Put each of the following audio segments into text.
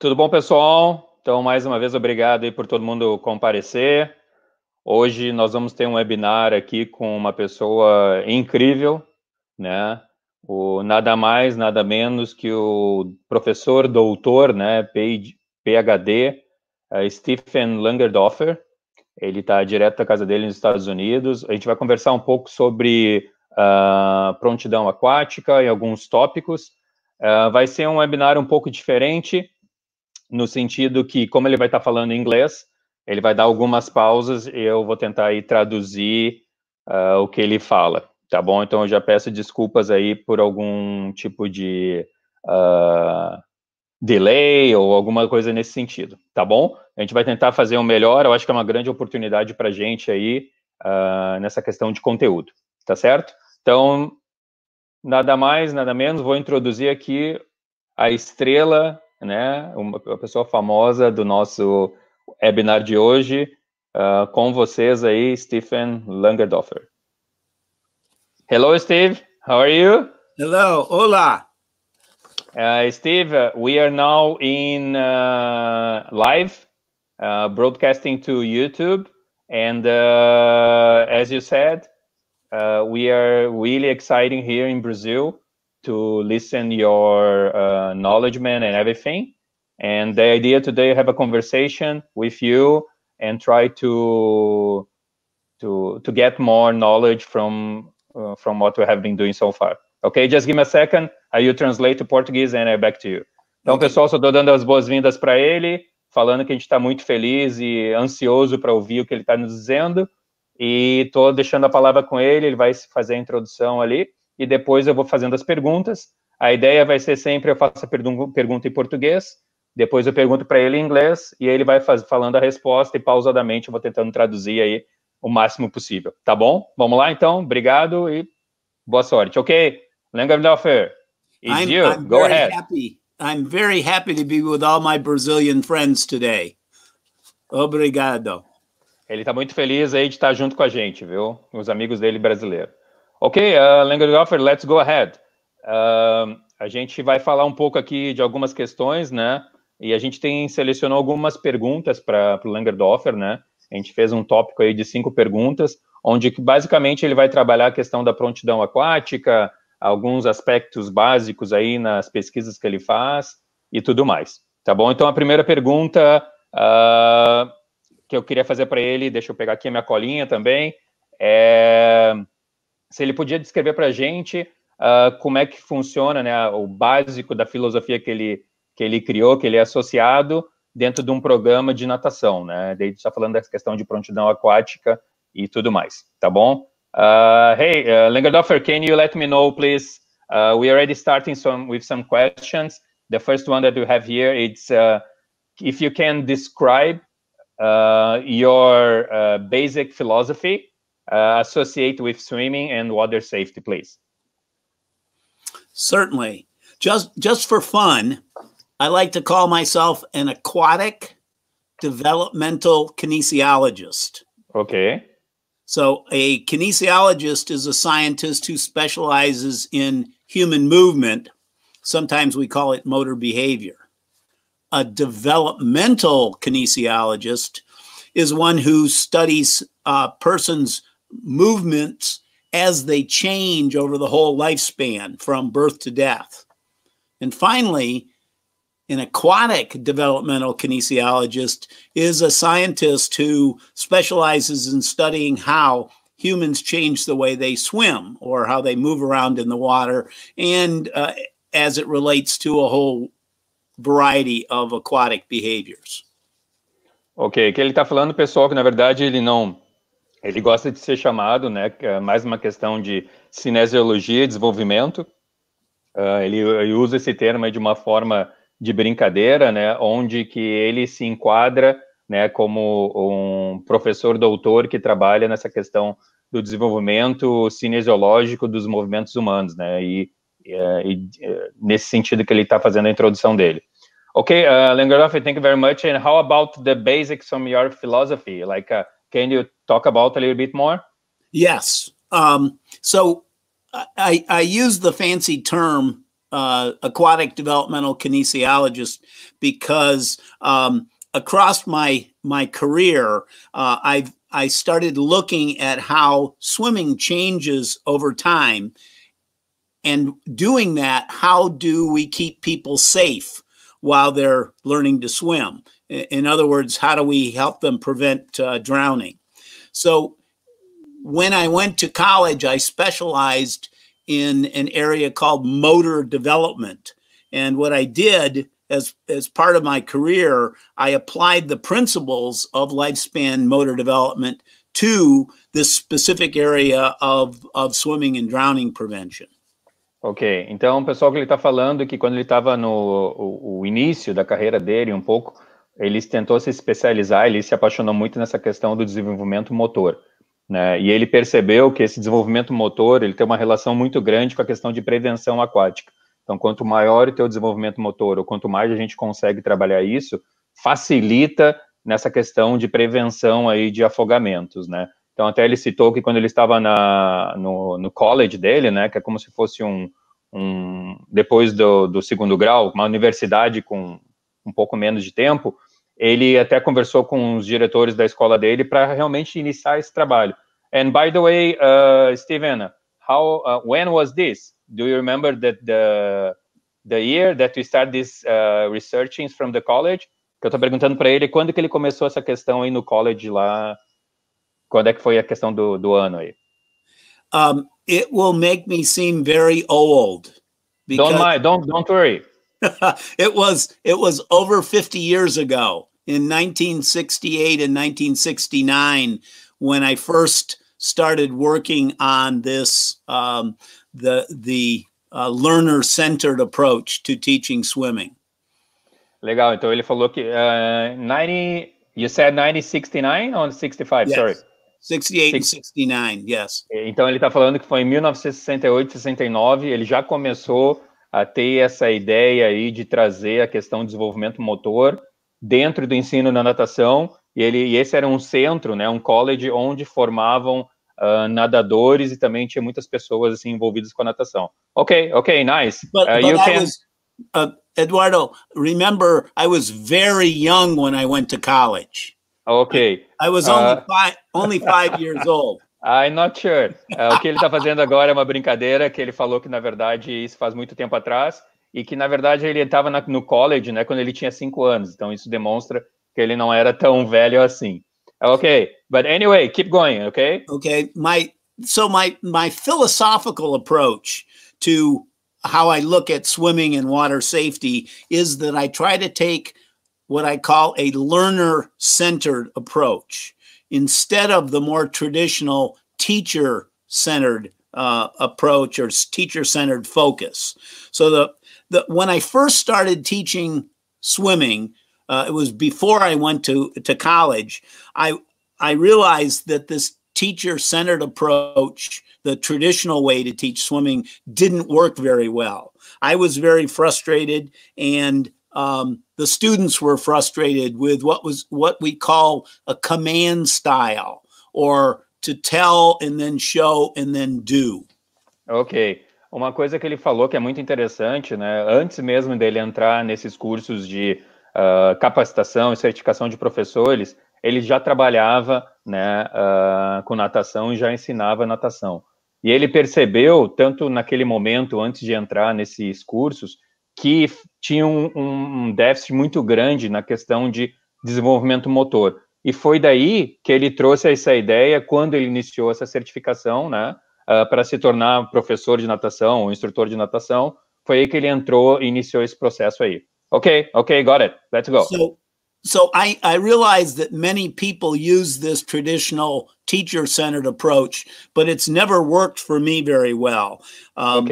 Tudo bom, pessoal? Então, mais uma vez, obrigado aí por todo mundo comparecer. Hoje nós vamos ter um webinar aqui com uma pessoa incrível, né? O nada mais, nada menos que o professor doutor, né, PhD, eh, Stephen Langerdoffer. Ele está direto da casa dele nos Estados Unidos. A gente vai conversar um pouco sobre uh, prontidão aquática e alguns tópicos. Uh, vai ser um webinar um pouco diferente no sentido que, como ele vai estar tá falando em inglês, ele vai dar algumas pausas e eu vou tentar aí traduzir uh, o que ele fala, tá bom? Então eu já peço desculpas aí por algum tipo de uh, delay ou alguma coisa nesse sentido, tá bom? A gente vai tentar fazer o um melhor, eu acho que é uma grande oportunidade para a gente aí uh, nessa questão de conteúdo, tá certo? Então, nada mais, nada menos, vou introduzir aqui a estrela né? Uma, pessoa famosa do nosso webinar de hoje, uh, com vocês aí, Stephen Langerdoffer. Hello, Steve. How are you? Hello. olá. Uh, Steve, we are now in ah, live broadcasting to YouTube, and as you said, we are really exciting here in Brazil to listen your uh, knowledge man and everything. And the idea today have a conversation with you and try to to to get more knowledge from uh, from what we have been doing so far. Ok, just give me a second. Aí you translate to Portuguese and I'm back to you. Então, okay. pessoal, só estou dando as boas-vindas para ele, falando que a gente está muito feliz e ansioso para ouvir o que ele está nos dizendo. E estou deixando a palavra com ele, ele vai fazer a introdução ali e depois eu vou fazendo as perguntas. A ideia vai ser sempre eu faço a pergunta em português, depois eu pergunto para ele em inglês e ele vai faz, falando a resposta e pausadamente eu vou tentando traduzir aí o máximo possível. Tá bom? Vamos lá então. Obrigado e boa sorte. Ok? Langendorfer, it's I'm, you. I'm Go ahead. Happy. I'm very happy to be with all my Brazilian friends today. Obrigado. Ele está muito feliz aí de estar junto com a gente, viu? Os amigos dele brasileiros. Ok, uh, language offer, let's go ahead. Uh, a gente vai falar um pouco aqui de algumas questões, né? E a gente tem selecionou algumas perguntas para o language offer, né? A gente fez um tópico aí de cinco perguntas, onde basicamente ele vai trabalhar a questão da prontidão aquática, alguns aspectos básicos aí nas pesquisas que ele faz e tudo mais. Tá bom? Então a primeira pergunta uh, que eu queria fazer para ele, deixa eu pegar aqui a minha colinha também, é se ele podia descrever para a gente uh, como é que funciona né, o básico da filosofia que ele, que ele criou, que ele é associado dentro de um programa de natação, né? gente está falando dessa questão de prontidão aquática e tudo mais, tá bom? Uh, hey, uh, ah, Langendorfer, can you let me know, please? Uh, we already starting some with some questions. The first one that we have here it's uh, if you can describe your basic philosophy uh, associate with swimming and water safety, please? Certainly. Just just for fun, I like to call myself an aquatic developmental kinesiologist. Okay. So a kinesiologist is a scientist who specializes in human movement. Sometimes we call it motor behavior. A developmental kinesiologist is one who studies a uh, person's movements as they change over the whole lifespan from birth to death. And finally, an aquatic developmental kinesiologist is a scientist who specializes in studying how humans change the way they swim or how they move around in the water and uh, as it relates to a whole variety of aquatic behaviors. Ok, que ele está falando, pessoal, que na verdade ele não Ele gosta de ser chamado, né? É mais uma questão de cinesiologia e desenvolvimento. Uh, ele, ele, usa esse termo de uma forma de brincadeira, né? Onde que ele se enquadra, né? Como um professor doutor que trabalha nessa questão do desenvolvimento cinesiológico dos movimentos humanos, né? E, eh, e, e eh, nesse sentido que ele está fazendo a introdução dele. Ok, uh, thank you very much. And how about the basics from your philosophy? Like, uh, can you talk about a little bit more? Yes. Um, so I, I use the fancy term uh, aquatic developmental kinesiologist because um, across my my career, uh, I've I started looking at how swimming changes over time, and doing that, how do we keep people safe while they're learning to swim? In other words, how do we help them prevent uh, drowning? So when I went to college, I specialized in an area called motor development. And what I did as, as part of my career, I applied the principles of lifespan motor development to this specific area of, of swimming and drowning prevention. Ok, então o pessoal que ele está falando que quando ele estava no o, o, início da carreira dele, um pouco, ele tentou se especializar, ele se apaixonou muito nessa questão do desenvolvimento motor. Né? E ele percebeu que esse desenvolvimento motor ele tem uma relação muito grande com a questão de prevenção aquática. Então, quanto maior o teu desenvolvimento motor, ou quanto mais a gente consegue trabalhar isso, facilita nessa questão de prevenção aí de afogamentos, né? Então, até ele citou que quando ele estava na, no, no college dele, né, que é como se fosse um, um depois do, do segundo grau, uma universidade com um pouco menos de tempo, ele até conversou com os diretores da escola dele para realmente iniciar esse trabalho. And by the way, uh, Steven, how uh, when was this? Do you remember that the the year that you started this uh, researching from the college? Que eu estou perguntando para ele quando que ele começou essa questão aí no college lá. Quando é que foi a questão do, do ano aí? Um, it will make me seem very old. Because... Don't mind, don't don't worry. it was it was over 50 years ago in 1968 and 1969 when I first started working on this um, the the uh, learner centered approach to teaching swimming. Legal. Então ele falou que uh, eh, 90 you said 1969 or 65, yes. sorry. 68 Six... 69, yes. Eh, então ele está falando que foi em 1968, 69, ele já começou a ter essa ideia aí de trazer a questão do desenvolvimento motor dentro do ensino na natação, e, ele, e esse era um centro, né, um college onde formavam uh, nadadores e também tinha muitas pessoas assim envolvidas com a natação. Ok, ok, nice. But, uh, but you can... Was, uh, Eduardo, remember, I was very young when I went to college. Ok. I, I was ah. only, five, only five years old. I'm not sure. o que ele está fazendo agora é uma brincadeira que ele falou que, na verdade, isso faz muito tempo atrás e que, na verdade, ele estava no college, né, quando ele tinha cinco anos, então isso demonstra que ele não era tão velho assim. Okay, but anyway, keep going, okay? Okay, my so my my philosophical approach to how I look at swimming and water safety is that I try to take what I call a learner centered approach instead of the more traditional teacher centered uh, approach or teacher centered focus. So the the, when I first started teaching swimming, uh, it was before I went to to college. I I realized that this teacher centered approach, the traditional way to teach swimming, didn't work very well. I was very frustrated, and um, the students were frustrated with what was what we call a command style, or to tell and then show and then do. Okay, Uma coisa que ele falou que é muito interessante, né? Antes mesmo dele entrar nesses cursos de uh, capacitação e certificação de professores, ele já trabalhava né, uh, com natação e já ensinava natação. E ele percebeu, tanto naquele momento, antes de entrar nesses cursos, que tinha um, um déficit muito grande na questão de desenvolvimento motor. E foi daí que ele trouxe essa ideia, quando ele iniciou essa certificação, né? uh, para se tornar professor de natação ou instrutor de natação. Foi aí que ele entrou e iniciou esse processo aí. Ok, ok, got it. Let's go. So, so I, I realize that many people use this traditional teacher centered approach, but it's never worked for me very well. Um,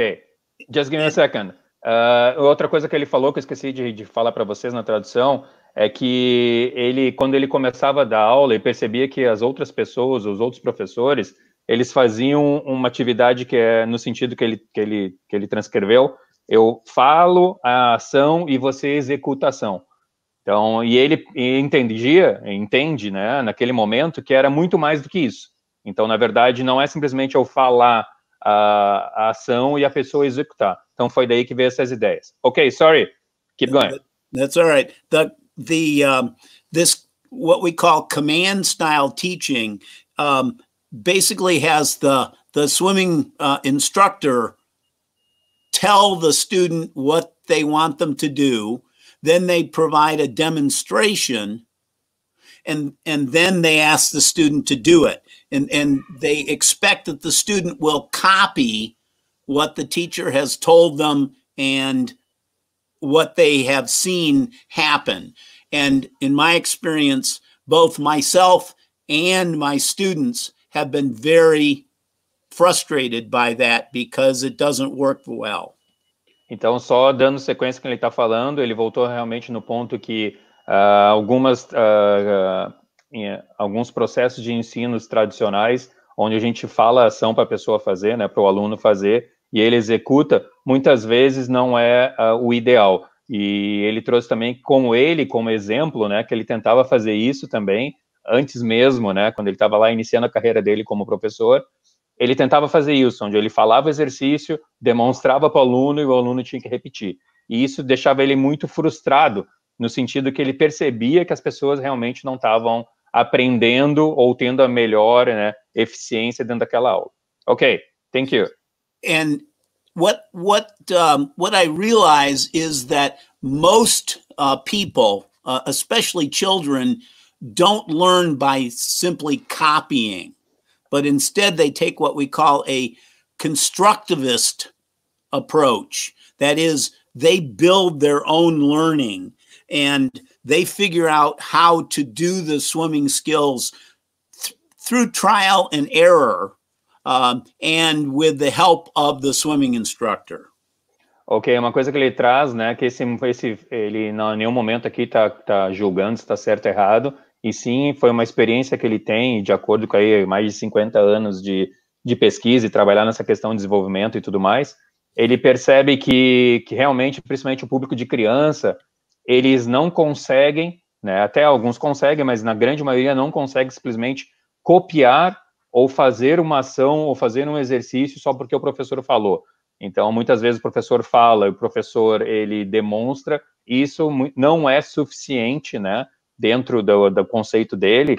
just give me a second. Uh, outra coisa que ele falou que eu esqueci de, de falar para vocês na tradução é que ele, quando ele começava a dar aula e percebia que as outras pessoas, os outros professores, eles faziam uma atividade que é no sentido que ele, que ele, que ele transcreveu, eu falo a ação e você executa a ação. Então, e ele entendia, entende, né, naquele momento, que era muito mais do que isso. Então, na verdade, não é simplesmente eu falar a, a ação e a pessoa executar. Então, foi daí que veio essas ideias. Ok, sorry, keep going. That's all right. The, the um, this what we call command style teaching um, basically has the the swimming uh, instructor tell the student what they want them to do. Then they provide a demonstration, and and then they ask the student to do it, and and they expect that the student will copy what the teacher has told them and what they have seen happen. And in my experience, both myself and my students have been very frustrated by that because it doesn't work well. Então, só dando sequência que ele está falando, ele voltou realmente no ponto que uh, algumas, uh, uh, alguns processos de ensinos tradicionais, onde a gente fala a ação para a pessoa fazer, né, para o aluno fazer, e ele executa, muitas vezes não é o ideal. E ele trouxe também como ele, como exemplo, né, que ele tentava fazer isso também, antes mesmo, né, quando ele estava lá iniciando a carreira dele como professor, ele tentava fazer isso, onde ele falava exercício, demonstrava para o aluno e o aluno tinha que repetir. E isso deixava ele muito frustrado, no sentido que ele percebia que as pessoas realmente não estavam aprendendo ou tendo a melhor né, eficiência dentro daquela aula. Ok, thank you. And what what um, what I realize is that most uh, people, uh, especially children, don't learn by simply copying, but instead they take what we call a constructivist approach. That is, they build their own learning and they figure out how to do the swimming skills th through trial and error um, and with the help of the swimming instructor. Ok, uma coisa que ele traz, né, que esse, esse ele não, em nenhum momento aqui está tá julgando se está certo ou errado, E sim, foi uma experiência que ele tem, de acordo com aí, mais de 50 anos de, de pesquisa e trabalhar nessa questão de desenvolvimento e tudo mais, ele percebe que, que realmente, principalmente o público de criança, eles não conseguem, né, até alguns conseguem, mas na grande maioria não consegue simplesmente copiar ou fazer uma ação ou fazer um exercício só porque o professor falou. Então, muitas vezes o professor fala, o professor ele demonstra, isso não é suficiente, né, dentro do, do conceito dele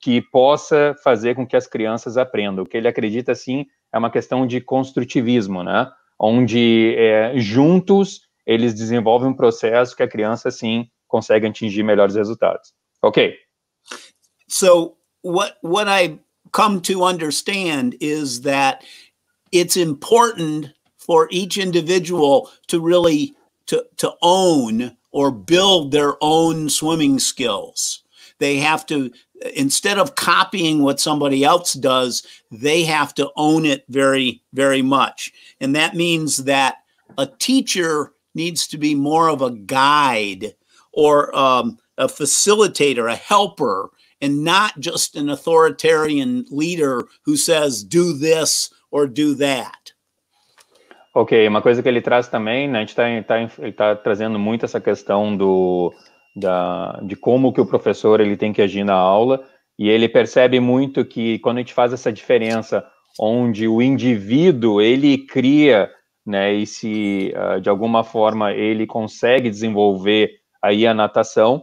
que possa fazer com que as crianças aprendam. O que ele acredita, sim, é uma questão de construtivismo, né? Onde é, juntos eles desenvolvem um processo que a criança, sim, consegue atingir melhores resultados. Ok. So what what I come to understand is that it's important for each individual to really to to own or build their own swimming skills. They have to, instead of copying what somebody else does, they have to own it very, very much. And that means that a teacher needs to be more of a guide or um, a facilitator, a helper, and not just an authoritarian leader who says, do this or do that. Ok, uma coisa que ele traz também, né, a gente tá, tá, ele está trazendo muito essa questão do, da, de como que o professor ele tem que agir na aula, e ele percebe muito que quando a gente faz essa diferença onde o indivíduo, ele cria, né, e se uh, de alguma forma ele consegue desenvolver aí a natação,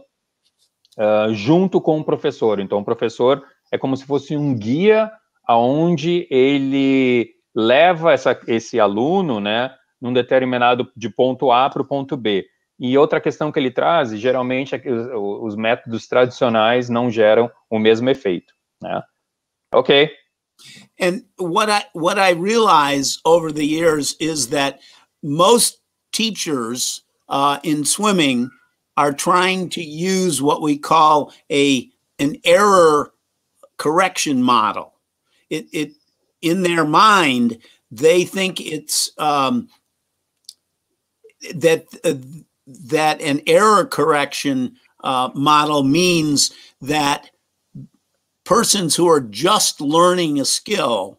uh, junto com o professor. Então, o professor é como se fosse um guia aonde ele leva essa, esse aluno, né, num determinado de ponto A para o ponto B. E outra questão que ele traz, geralmente, é que os, os métodos tradicionais não geram o mesmo efeito, né? Okay. And what I what I realize over the years is that most teachers uh, in swimming are trying to use what we call a an error correction model. It it in their mind, they think it's um, that uh, that an error correction uh, model means that persons who are just learning a skill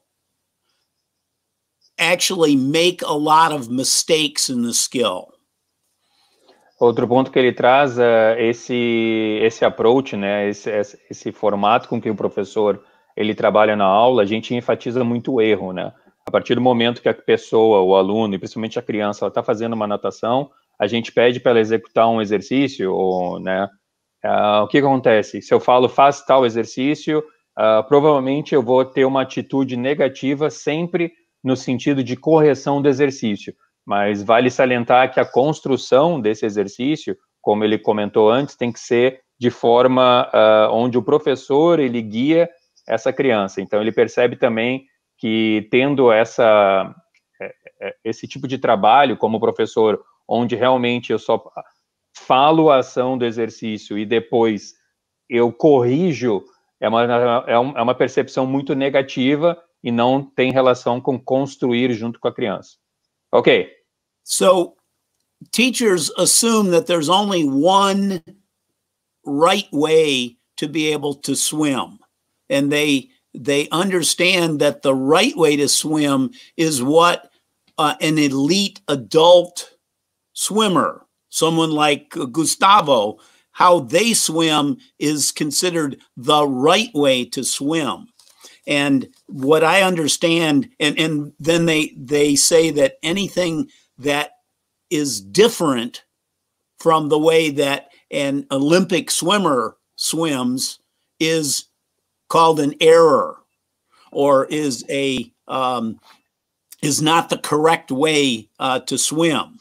actually make a lot of mistakes in the skill. Outro ponto que ele traz é esse esse approach, né, esse, esse, esse formato com que o professor ele trabalha na aula, a gente enfatiza muito o erro, né? A partir do momento que a pessoa, o aluno, e principalmente a criança, ela está fazendo uma natação, a gente pede para ela executar um exercício, ou, né? Uh, o que, acontece? Se eu falo, faz tal exercício, uh, provavelmente eu vou ter uma atitude negativa sempre no sentido de correção do exercício. Mas vale salientar que a construção desse exercício, como ele comentou antes, tem que ser de forma uh, onde o professor ele guia essa criança. Então, ele percebe também que tendo essa, é, é, esse tipo de trabalho como professor, onde realmente eu só falo a ação do exercício e depois eu corrijo, é uma, é, é uma percepção muito negativa e não tem relação com construir junto com a criança. Ok. So, teachers assume that there's only one right way to be able to swim. and they they understand that the right way to swim is what uh, an elite adult swimmer, someone like Gustavo, how they swim is considered the right way to swim. And what I understand, and, and then they they say that anything that is different from the way that an Olympic swimmer swims is called an error or is a um, is not the correct way uh, to swim.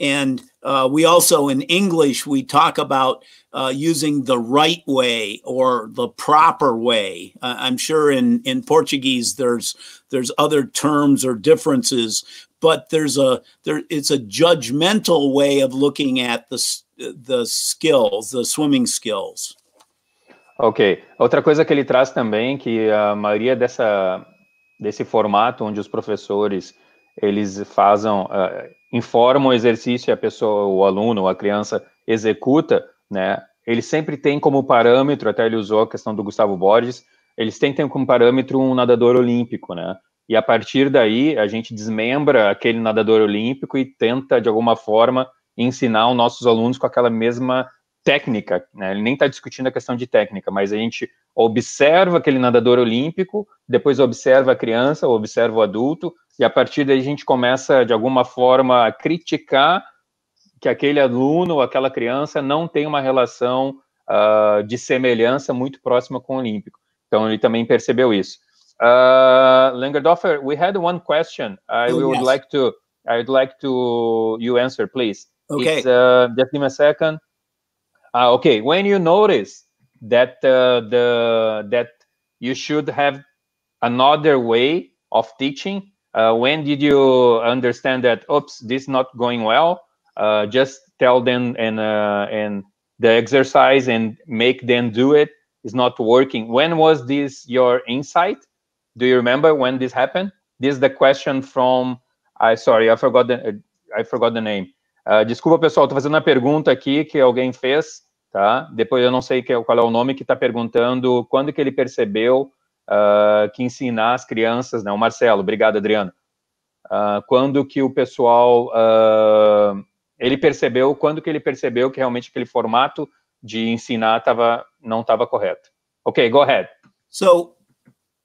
And uh, we also in English we talk about uh, using the right way or the proper way. Uh, I'm sure in in Portuguese there's there's other terms or differences, but there's a there it's a judgmental way of looking at the the skills, the swimming skills. Ok. Outra coisa que ele traz também, que a maioria dessa, desse formato onde os professores eles fazem, uh, eh, informam o exercício e a pessoa, o aluno, a criança executa, né? Ele sempre tem como parâmetro, até ele usou a questão do Gustavo Borges, eles têm, como parâmetro um nadador olímpico, né? E a partir daí a gente desmembra aquele nadador olímpico e tenta de alguma forma ensinar os nossos alunos com aquela mesma técnica, né? ele nem está discutindo a questão de técnica, mas a gente observa aquele nadador olímpico, depois observa a criança, observa o adulto, e a partir daí a gente começa, de alguma forma, a criticar que aquele aluno ou aquela criança não tem uma relação uh, de semelhança muito próxima com o olímpico. Então, ele também percebeu isso. Uh, ah, Langendorfer, we had one question I oh, would yes. like to would like to you answer, please. Okay. It's, uh, just give me a second. Uh, okay, when you notice that uh, the that you should have another way of teaching, uh, when did you understand that? Oops, this is not going well. Uh, just tell them and uh, and the exercise and make them do it is not working. When was this your insight? Do you remember when this happened? This is the question from I sorry I forgot the uh, I forgot the name Ah, desculpa, pessoal, estou fazendo uma pergunta aqui que alguém fez, tá? Depois eu não sei é, qual é o nome que está perguntando quando que ele percebeu uh, que ensinar as crianças, não, né? Marcelo, obrigado, Adriano. Uh, quando que o pessoal, ele percebeu, quando que ele percebeu que realmente aquele formato de ensinar tava, não estava correto. Ok, go ahead. So,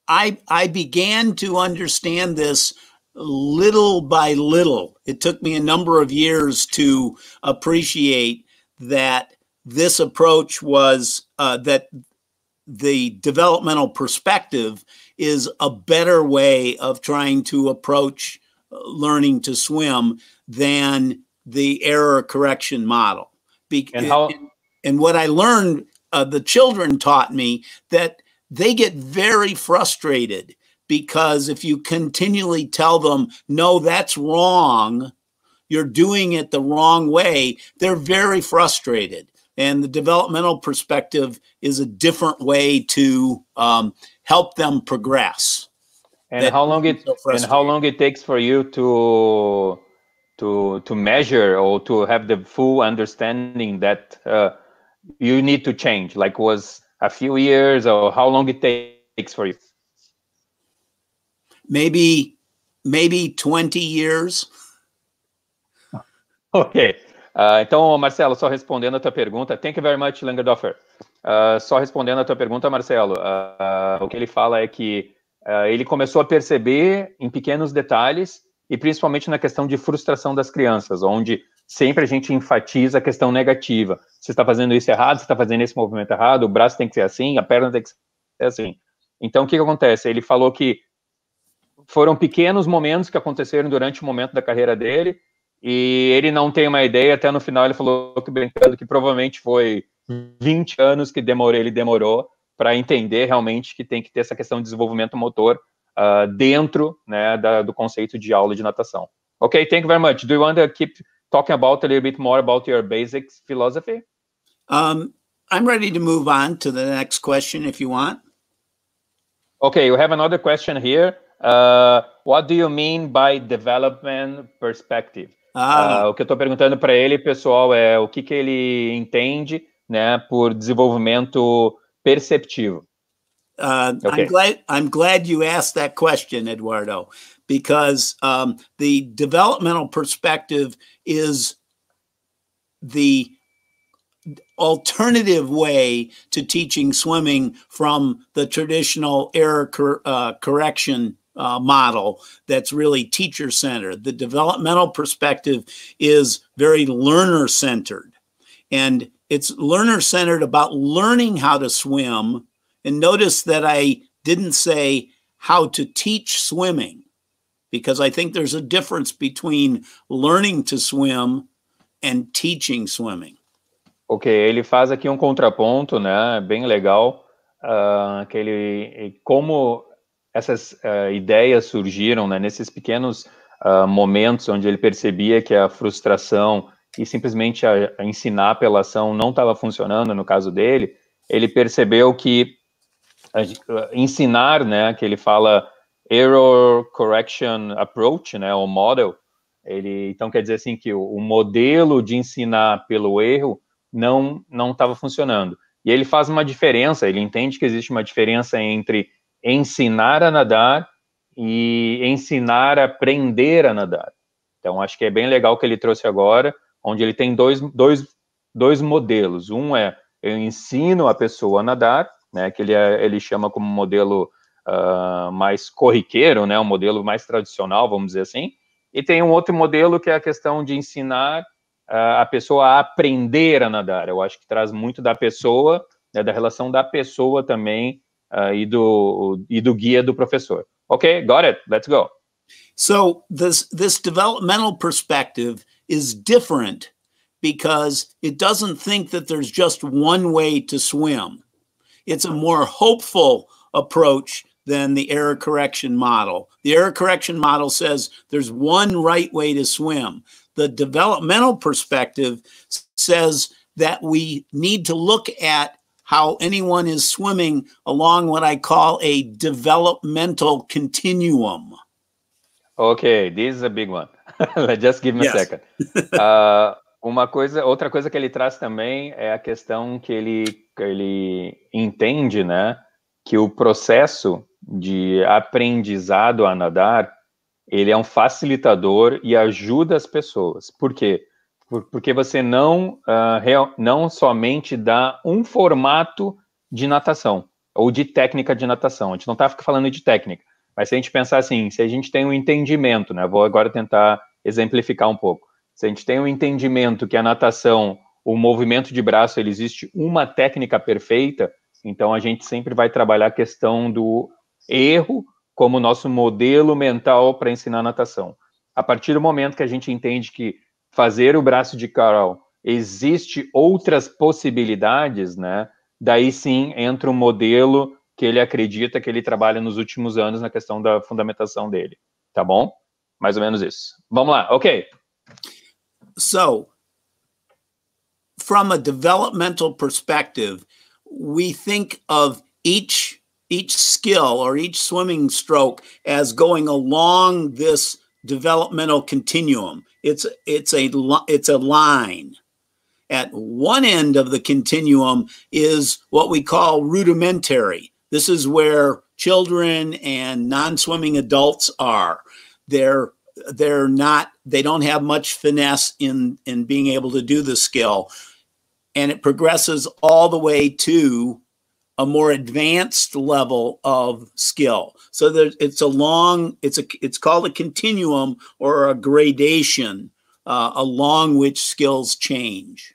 I, I began to understand this little by little. It took me a number of years to appreciate that this approach was uh, that the developmental perspective is a better way of trying to approach uh, learning to swim than the error correction model. Be- and, how- and, and, what I learned, uh, the children taught me that they get very frustrated because if you continually tell them, no, that's wrong, you're doing it the wrong way, they're very frustrated. And the developmental perspective is a different way to um, help them progress. And how long it so and how long it takes for you to to to measure or to have the full understanding that uh, you need to change? Like was a few years or how long it takes for you? maybe maybe 20 years. Ok. Uh, então, Marcelo, só respondendo a tua pergunta, thank you very much, Langendorfer. Uh, só respondendo a tua pergunta, Marcelo, uh, o que ele fala é que ele começou a perceber em pequenos detalhes e principalmente na questão de frustração das crianças, onde sempre a gente enfatiza a questão negativa. Você está fazendo isso errado, você está fazendo esse movimento errado, o braço tem que ser assim, a perna tem que ser assim. Então, o que, que acontece? Ele falou que foram pequenos momentos que aconteceram durante o momento da carreira dele, e ele não tem uma ideia, até no final ele falou que brincando que provavelmente foi 20 anos que demorou, ele demorou para entender realmente que tem que ter essa questão de desenvolvimento motor uh, dentro né, da, do conceito de aula de natação. Ok, thank you very much. Do you want to keep talking about a little bit more about your basic philosophy? Um, I'm ready to move on to the next question if you want. Okay, we have another question here. Uh, what do you mean by development perspective? Ah. Uh, o que eu estou perguntando para ele, pessoal, é o que, que ele entende né, por desenvolvimento perceptivo. Uh, okay. I'm glad I'm glad you asked that question, Eduardo, because um, the developmental perspective is the alternative way to teaching swimming from the traditional error cor uh, correction uh, model that's really teacher centered. The developmental perspective is very learner centered. And it's learner centered about learning how to swim. And notice that I didn't say how to teach swimming because I think there's a difference between learning to swim and teaching swimming. Ok, ele faz aqui um contraponto, né? Bem legal, uh, que ele como essas uh, ideias surgiram né, nesses pequenos uh, momentos onde ele percebia que a frustração e simplesmente a, a ensinar pela ação não estava funcionando no caso dele, ele percebeu que uh, ensinar, né, que ele fala error correction approach, né, o model, ele então quer dizer assim que o, o modelo de ensinar pelo erro não não estava funcionando. E ele faz uma diferença, ele entende que existe uma diferença entre ensinar a nadar e ensinar a aprender a nadar. Então, acho que é bem legal que ele trouxe agora, onde ele tem dois, dois, dois modelos. Um é eu ensino a pessoa a nadar, né, que ele, é, ele chama como modelo uh, mais corriqueiro, né, um modelo mais tradicional, vamos dizer assim. E tem um outro modelo que é a questão de ensinar uh, a pessoa a aprender a nadar. Eu acho que traz muito da pessoa, né, da relação da pessoa também uh, e do e do guia do professor. Okay, got it. Let's go. So this this developmental perspective is different because it doesn't think that there's just one way to swim. It's a more hopeful approach than the error correction model. The error correction model says there's one right way to swim. The developmental perspective says that we need to look at how anyone is swimming along what I call a developmental continuum. Okay, this is a big one. Just give me yes. a second. Uh, uma coisa, outra coisa que ele traz também é a questão que ele, ele entende, né, que o processo de aprendizado a nadar ele é um facilitador e ajuda as pessoas. Por quê? Porque porque você não, uh, real, não somente dá um formato de natação ou de técnica de natação. A gente não está falando de técnica, mas se a gente pensar assim, se a gente tem um entendimento, né? Vou agora tentar exemplificar um pouco. Se a gente tem um entendimento que a natação, o movimento de braço, ele existe uma técnica perfeita, então a gente sempre vai trabalhar a questão do erro como nosso modelo mental para ensinar natação. A partir do momento que a gente entende que fazer o braço de Carol, existe outras possibilidades, né? Daí sim entra o um modelo que ele acredita que ele trabalha nos últimos anos na questão da fundamentação dele, tá bom? Mais ou menos isso. Vamos lá, ok. So, from a developmental perspective, we think of each each skill or each swimming stroke as going along this developmental continuum. It's it's a it's a line. At one end of the continuum is what we call rudimentary. This is where children and non-swimming adults are. They're they're not they don't have much finesse in in being able to do the skill and it progresses all the way to a more advanced level of skill. So there, it's a long, it's a, it's called a continuum or a gradation uh, along which skills change.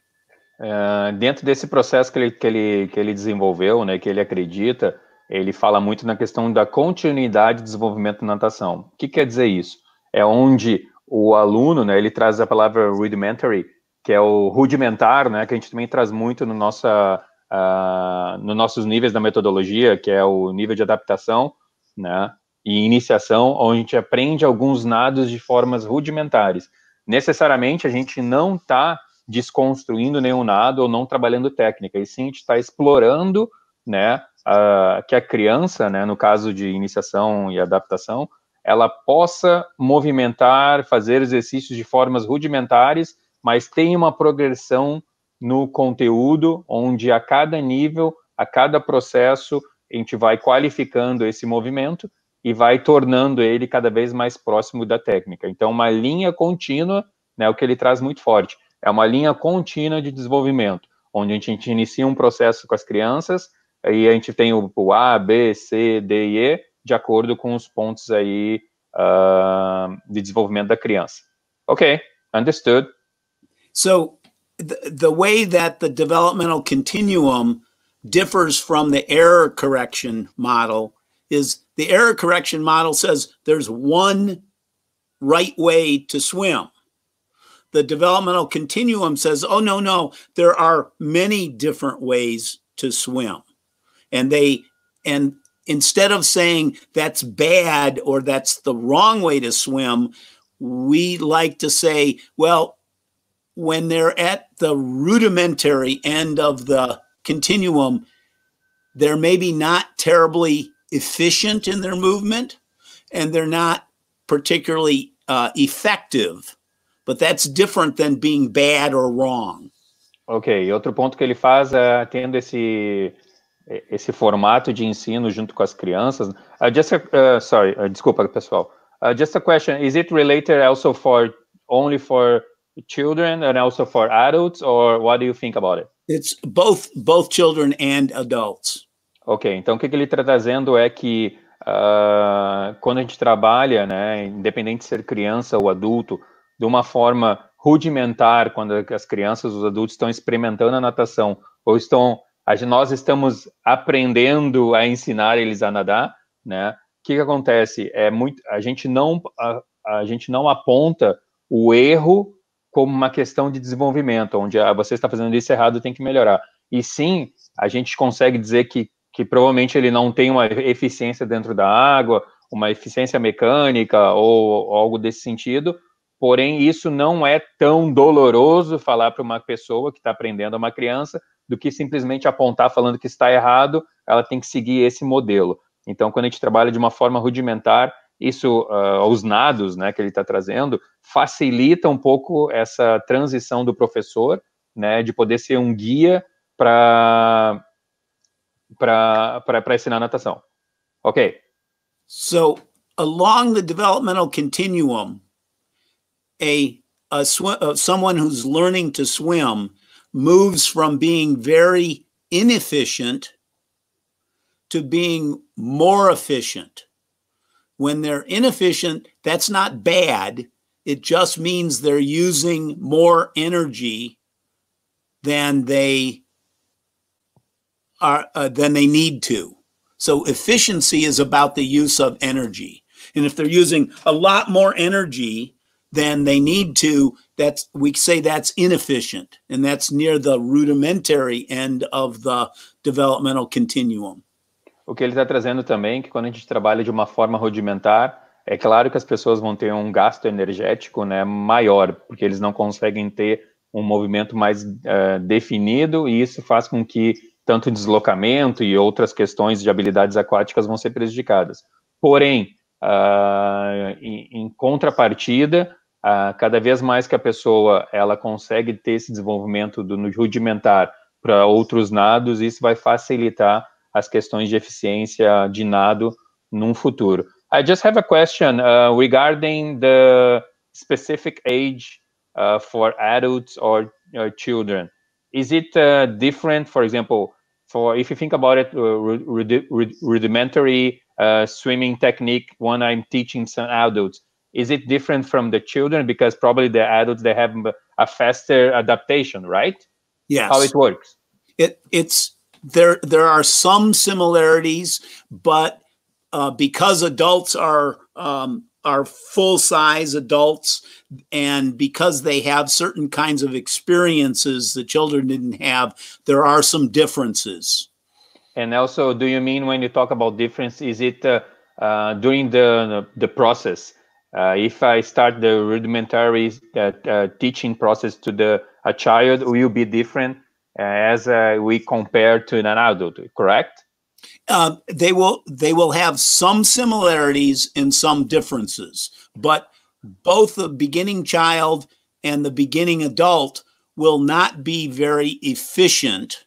Uh, dentro desse processo que ele, que, ele, que ele desenvolveu, né, que ele acredita, ele fala muito na questão da continuidade de desenvolvimento da natação. O que quer dizer isso? É onde o aluno, né, ele traz a palavra rudimentary, que é o rudimentar, né, que a gente também traz muito no nossa uh, nos nossos níveis da metodologia, que é o nível de adaptação, né? E iniciação, onde a gente aprende alguns nados de formas rudimentares. Necessariamente a gente não está desconstruindo nenhum nado ou não trabalhando técnica, e sim a gente está explorando, né? Uh, que a criança, né, no caso de iniciação e adaptação, ela possa movimentar, fazer exercícios de formas rudimentares, mas tem uma progressão no conteúdo, onde a cada nível, a cada processo, a gente vai qualificando esse movimento e vai tornando ele cada vez mais próximo da técnica. Então, uma linha contínua, né, o que ele traz muito forte, é uma linha contínua de desenvolvimento, onde a gente inicia um processo com as crianças, aí a gente tem o A, B, C, D e E, de acordo com os pontos aí uh, de desenvolvimento da criança. Ok, understood. So, the, way that the developmental continuum differs from the error correction model is the error correction model says there's one right way to swim. The developmental continuum says, oh, no, no, there are many different ways to swim. And they, and instead of saying that's bad or that's the wrong way to swim, we like to say, well, when they're at the rudimentary end of the continuum, they're maybe not terribly efficient in their movement and they're not particularly uh, effective. But that's different than being bad or wrong. Ok, outro ponto que ele faz é tendo esse esse formato de ensino junto com as crianças. Uh, just a, uh, sorry, uh, desculpa pessoal. Uh, just a question: Is it related also for only for children and also for adults or what do you think about it? It's both both children and adults. OK, então o que ele está trazendo é que uh, quando a gente trabalha, né, independente de ser criança ou adulto, de uma forma rudimentar, quando as crianças, os adultos estão experimentando a natação ou estão nós estamos aprendendo a ensinar eles a nadar, né? O que, que acontece é muito a gente não a, a gente não aponta o erro como uma questão de desenvolvimento, onde ah, você está fazendo isso errado, tem que melhorar. E sim, a gente consegue dizer que, que provavelmente ele não tem uma eficiência dentro da água, uma eficiência mecânica ou, ou algo desse sentido, porém isso não é tão doloroso falar para uma pessoa que está aprendendo, uma criança, do que simplesmente apontar falando que está errado, ela tem que seguir esse modelo. Então, quando a gente trabalha de uma forma rudimentar, isso, uh, os nados né, que ele está trazendo, facilita um pouco essa transição do professor, né, de poder ser um guia para ensinar natação. Ok. So, along the developmental continuum, a, a uh, someone who's learning to swim moves from being very inefficient to being more efficient. When they're inefficient, that's not bad. It just means they're using more energy than they are uh, than they need to. So efficiency is about the use of energy. And if they're using a lot more energy than they need to, that's we say that's inefficient and that's near the rudimentary end of the developmental continuum. o que ele está trazendo também, que quando a gente trabalha de uma forma rudimentar, é claro que as pessoas vão ter um gasto energético né, maior, porque eles não conseguem ter um movimento mais uh, definido, e isso faz com que tanto deslocamento e outras questões de habilidades aquáticas vão ser prejudicadas. Porém, uh, em, em, contrapartida, uh, cada vez mais que a pessoa ela consegue ter esse desenvolvimento do, rudimentar para outros nados, isso vai facilitar as questões de eficiência de nado num futuro. I just have a question uh, regarding the specific age uh, for adults or, or, children. Is it uh, different, for example, for if you think about it, uh, rud rud rudimentary uh, swimming technique, when I'm teaching some adults, is it different from the children? Because probably the adults, they have a faster adaptation, right? Yes. How it works? It, it's there there are some similarities, but uh, because adults are um, are full size adults, and because they have certain kinds of experiences the children didn't have, there are some differences. And also, do you mean when you talk about difference, is it uh, uh, during the the process? Uh, if I start the rudimentary uh, uh, teaching process to the a child, will be different uh, as uh, we compare to an adult, correct? Uh, they will they will have some similarities and some differences, but both the beginning child and the beginning adult will not be very efficient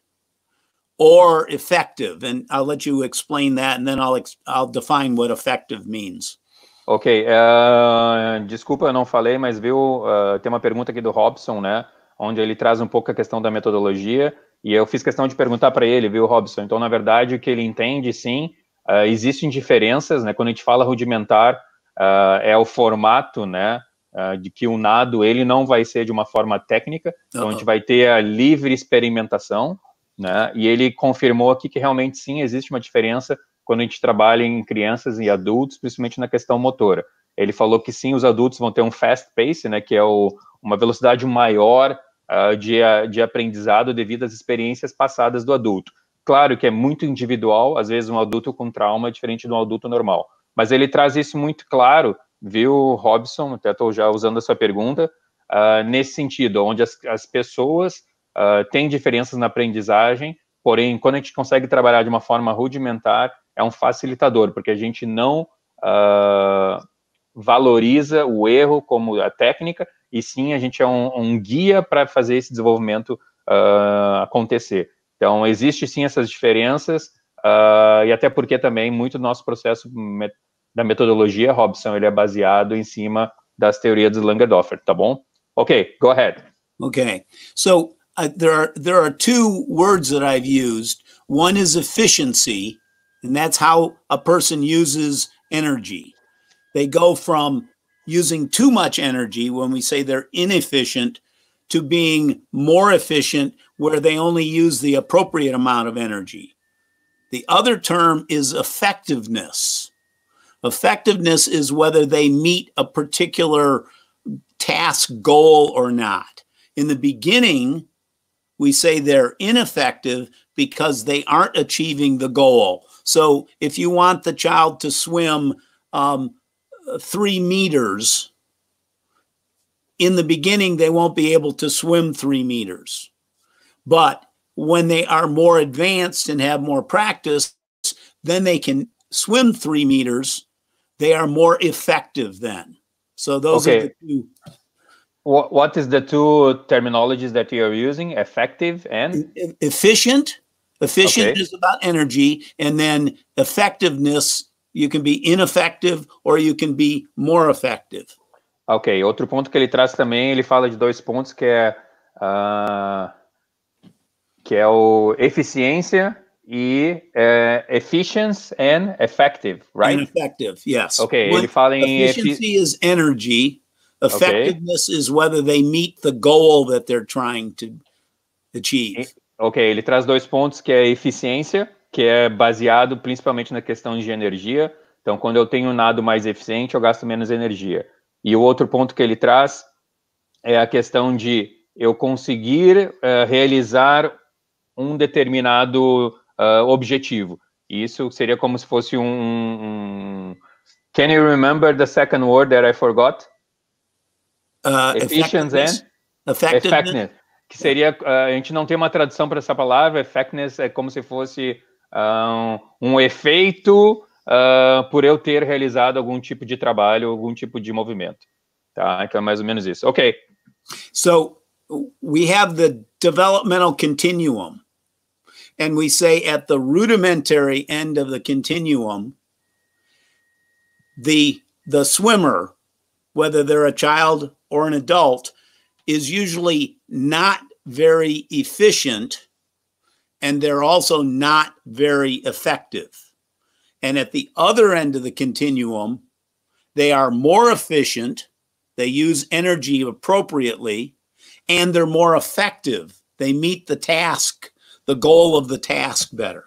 or effective. And I'll let you explain that, and then I'll I'll define what effective means. Ok, uh, desculpa, eu não falei, mas viu, uh, tem uma pergunta aqui do Robson, né? onde ele traz um pouco a questão da metodologia. E eu fiz questão de perguntar para ele, viu, Robson? Então, na verdade, o que ele entende, sim, uh, existem diferenças, né? Quando a gente fala rudimentar, uh, é o formato, né? Uh, de que o nado ele não vai ser de uma forma técnica, -huh. então a gente vai ter a livre experimentação, né? E ele confirmou aqui que realmente sim existe uma diferença quando a gente trabalha em crianças e adultos, principalmente na questão motora. Ele falou que sim, os adultos vão ter um fast pace, né, que é o, uma velocidade maior ah, de, ah, de aprendizado devido às experiências passadas do adulto. Claro que é muito individual, às vezes um adulto com trauma é diferente de um adulto normal, mas ele traz isso muito claro, viu, Robson? Até estou já usando a sua pergunta, uh, nesse sentido, onde as, as pessoas uh, têm diferenças na aprendizagem, porém, quando a gente consegue trabalhar de uma forma rudimentar, é um facilitador, porque a gente não uh, valoriza o erro como a técnica e sim a gente é um, um guia para fazer esse desenvolvimento uh, acontecer. Então, existe sim essas diferenças, uh, e até porque também muito do nosso processo met da metodologia, Robson, ele é baseado em cima das teorias de Langendorfer, tá bom? Ok, go ahead. Okay, so uh, there are there are two words that I've used. One is efficiency, and that's how a person uses energy. They go from using too much energy when we say they're inefficient to being more efficient where they only use the appropriate amount of energy. The other term is effectiveness. Effectiveness is whether they meet a particular task goal or not. In the beginning, we say they're ineffective because they aren't achieving the goal. So if you want the child to swim um, three meters, in the beginning, they won't be able to swim three meters. But when they are more advanced and have more practice, then they can swim three meters. They are more effective then. So those okay. are the two. What, what is the two terminologies that you are using? Effective and e efficient. Efficient okay. is about energy, and then effectiveness you can be ineffective or you can be more effective. Ok, outro ponto que ele traz também, ele fala de dois pontos que é uh, que é o eficiência e uh, efficiency and effective, right? And effective, yes. Ok, When ele fala em efficiency is energy, effectiveness okay. is whether they meet the goal that they're trying to achieve. Ok, ele traz dois pontos que é eficiência que é baseado principalmente na questão de energia. Então, quando eu tenho um nado mais eficiente, eu gasto menos energia. E o outro ponto que ele traz é a questão de eu conseguir uh, realizar um determinado uh, objetivo. Isso seria como se fosse um, um, Can you remember the second word that I forgot? Uh, Efficiency effectiveness. effectiveness. Que seria, eh, a gente não tem uma tradução para essa palavra, effectiveness é como se fosse um, um efeito uh, por eu ter realizado algum tipo de trabalho, algum tipo de movimento. Tá? Então é mais ou menos isso. Ok. So we have the developmental continuum. And we say at the rudimentary end of the continuum, the the swimmer, whether they're a child or an adult, is usually not very efficient and they're also not very effective. And at the other end of the continuum, they are more efficient, they use energy appropriately, and they're more effective. They meet the task, the goal of the task better.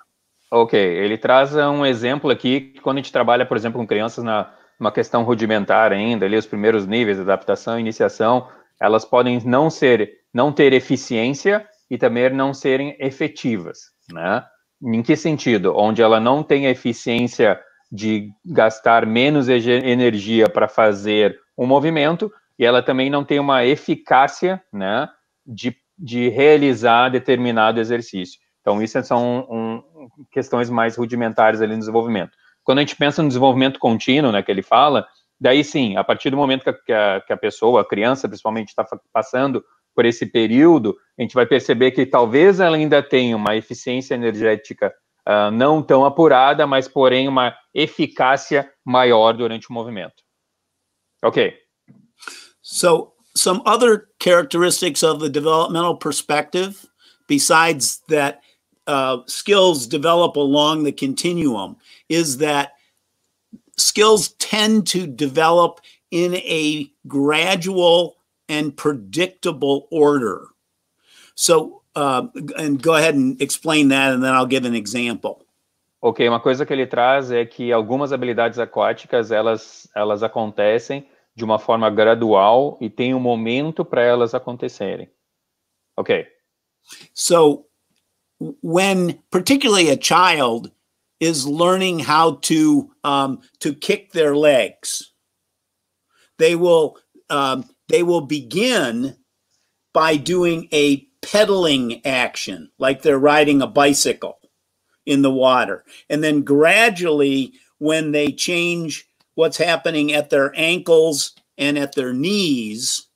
Ok, ele traz um exemplo aqui que quando a gente trabalha, por exemplo, com crianças na uma questão rudimentar ainda, ali os primeiros níveis de adaptação, iniciação, elas podem não ser, não ter eficiência e também não serem efetivas, né? Em que sentido? Onde ela não tem a eficiência de gastar menos energia para fazer um movimento e ela também não tem uma eficácia, né, de, de realizar determinado exercício. Então, isso são um, questões mais rudimentares ali no desenvolvimento. Quando a gente pensa no desenvolvimento contínuo, né, que ele fala, daí sim, a partir do momento que a, que a pessoa, a criança, principalmente, está passando por esse período, a gente vai perceber que talvez ela ainda tenha uma eficiência energética uh, não tão apurada, mas porém uma eficácia maior durante o movimento. ok So, some other characteristics of the developmental perspective, besides that uh, skills develop along the continuum, is that skills tend to develop in a gradual and predictable order. So, uh, and go ahead and explain that, and then I'll give an example. Ok, uma coisa que ele traz é que algumas habilidades aquáticas elas elas acontecem de uma forma gradual e tem um momento para elas acontecerem. Ok. So, when particularly a child is learning how to um, to kick their legs, they will um, they will begin by doing a pedaling action, like they're riding a bicycle in the water. And then gradually, when they change what's happening at their ankles and at their knees,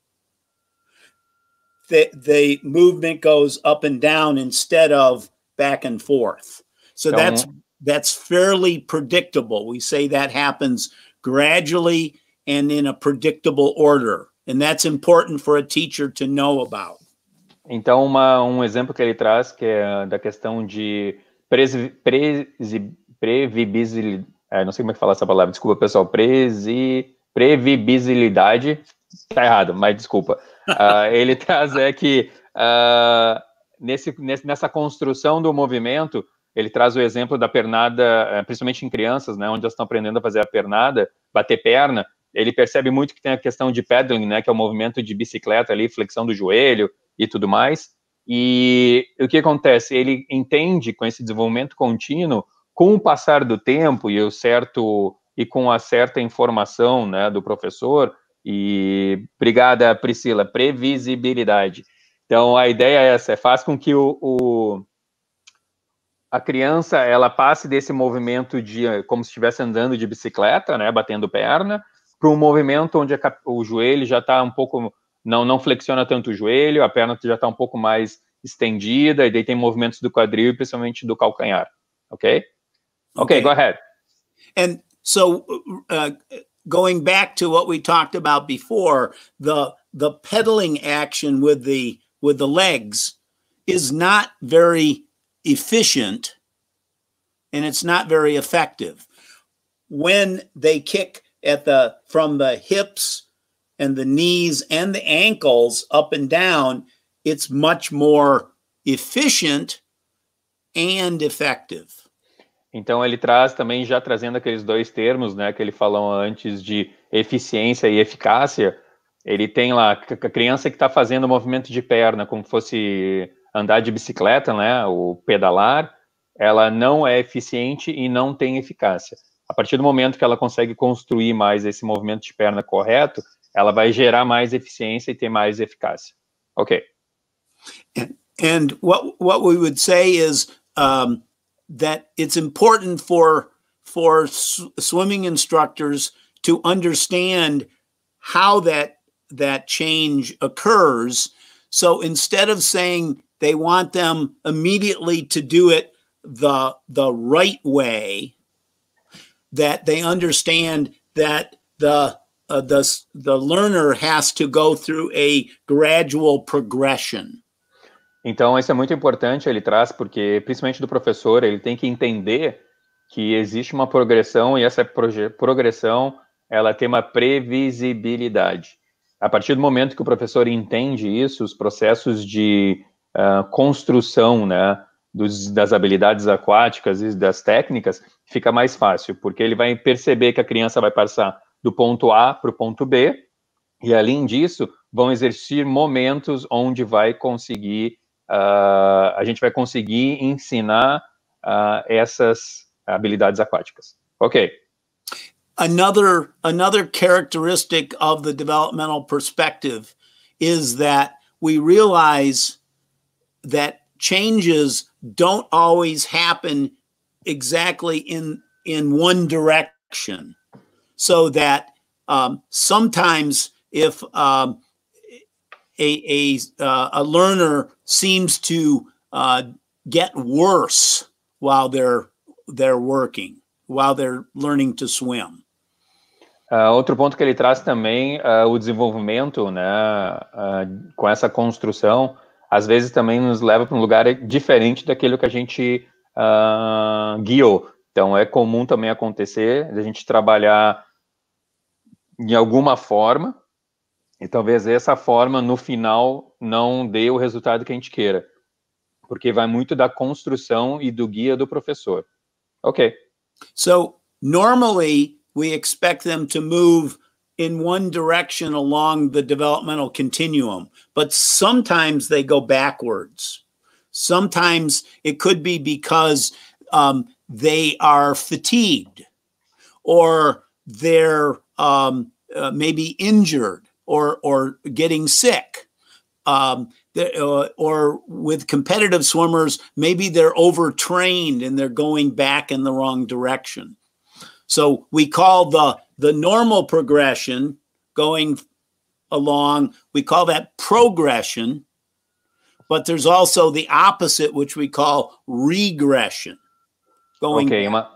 the, the movement goes up and down instead of back and forth. So that's that's fairly predictable. We say that happens gradually and in a predictable order. And that's important for a teacher to know about. Então, uma, um exemplo que ele traz, que é da questão de previsibilidade, é, não sei como é que fala essa palavra, desculpa, pessoal, presi, previsibilidade, está errado, mas desculpa. Uh, ele traz é que uh, nesse, nessa construção do movimento, ele traz o exemplo da pernada, eh, principalmente em crianças, né, onde elas estão aprendendo a fazer a pernada, bater perna, ele percebe muito que tem a questão de pedaling, né, que é o movimento de bicicleta ali, flexão do joelho e tudo mais. E o que acontece? Ele entende com esse desenvolvimento contínuo, com o passar do tempo e o certo e com a certa informação, né, do professor. E obrigada, Priscila, previsibilidade. Então a ideia é essa, é faz com que o, o a criança ela passe desse movimento de como se estivesse andando de bicicleta, né, batendo perna, para um movimento onde a, o joelho já está um pouco não não flexiona tanto o joelho, a perna já está um pouco mais estendida e daí tem movimentos do quadril e principalmente do calcanhar. ok? Ok, okay. Go ahead. And so, uh, going back to what we talked about before, the the pedaling action with the with the legs is not very efficient, and it's not very effective. When they kick at the from the hips and the knees and the ankles up and down, it's much more efficient and effective. Então ele traz também já trazendo aqueles dois termos, né, que ele falou antes de eficiência e eficácia. Ele tem lá a criança que está fazendo movimento de perna como fosse andar de bicicleta, né, o pedalar, ela não é eficiente e não tem eficácia. A partir do momento que ela consegue construir mais esse movimento de perna correto, ela vai gerar mais eficiência e ter mais eficácia. Ok. And, what what we would say is um, that it's important for for sw swimming instructors to understand how that that change occurs. So instead of saying they want them immediately to do it the the right way, that they understand that the uh, the, the learner has to go through a gradual progression. Então, isso é muito importante, ele traz, porque principalmente do professor, ele tem que entender que existe uma progressão e essa progressão, ela tem uma previsibilidade. A partir do momento que o professor entende isso, os processos de uh, construção, né, dos, das habilidades aquáticas e das técnicas, fica mais fácil, porque ele vai perceber que a criança vai passar do ponto A para o ponto B, e além disso, vão existir momentos onde vai conseguir, uh, a gente vai conseguir ensinar uh, essas habilidades aquáticas. Ok. Another, another characteristic of the developmental perspective is that we realize that changes don't always happen exactly in in one direction so that um, sometimes if um, a, a, uh, a learner seems to uh, get worse while they're they're working while they're learning to swim. Uh, outro ponto que ele traz também uh, o desenvolvimento, né, uh, com essa construção às vezes também nos leva para um lugar diferente daquilo que a gente uh, guiou. Então, é comum também acontecer a gente trabalhar de alguma forma, e talvez essa forma, no final, não dê o resultado que a gente queira, porque vai muito da construção e do guia do professor. Ok. So, normally, we expect them to move in one direction along the developmental continuum, but sometimes they go backwards. Sometimes it could be because um, they are fatigued or they're um, uh, maybe injured or, or getting sick. Um, uh, or with competitive swimmers, maybe they're overtrained and they're going back in the wrong direction. So we call the the normal progression going along. We call that progression, but there's also the opposite, which we call regression. Going okay, uma...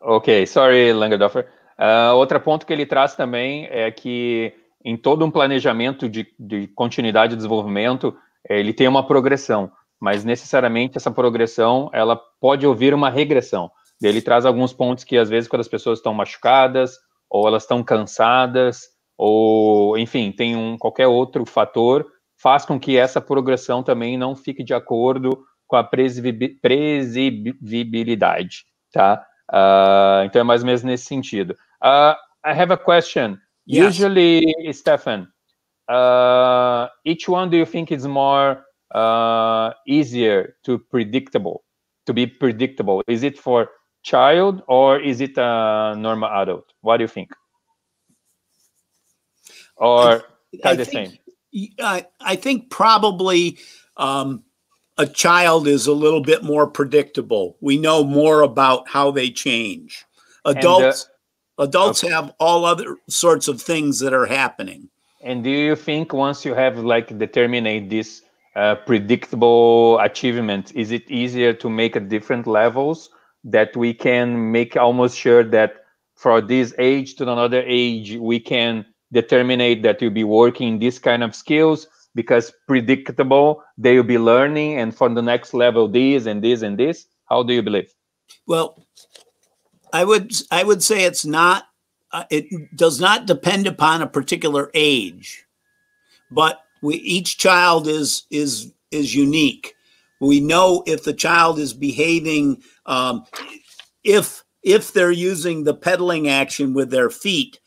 ok, sorry, Langadoffer. Uh, ah, outro ponto que ele traz também é que em todo um planejamento de, de continuidade e desenvolvimento, eh, ele tem uma progressão, mas necessariamente essa progressão ela pode ouvir uma regressão. Ele traz alguns pontos que às vezes quando as pessoas estão machucadas, ou elas estão cansadas, ou enfim, tem um qualquer outro fator, faz com que essa progressão também não fique de acordo com a previsibilidade, tá? Uh, então é mais ou menos nesse sentido. Uh, I have a question. Yes. Usually, Stefan, uh, each one do you think is more easier to predictable, to be predictable? Is it for child or is it a normal adult? What do you think? Or I, I the think, same? I, I think probably um, a child is a little bit more predictable. We know more about how they change. Uh, adults the, adults okay. have all other sorts of things that are happening. And do you think once you have like determined this uh, predictable achievement, is it easier to make at different levels that we can make almost sure that for this age to another age, we can determine that you'll be working these kind of skills because predictable they will be learning and from the next level this and this and this how do you believe well i would i would say it's not uh, it does not depend upon a particular age but we each child is is is unique we know if the child is behaving, um, if if they're using the pedaling action with their feet,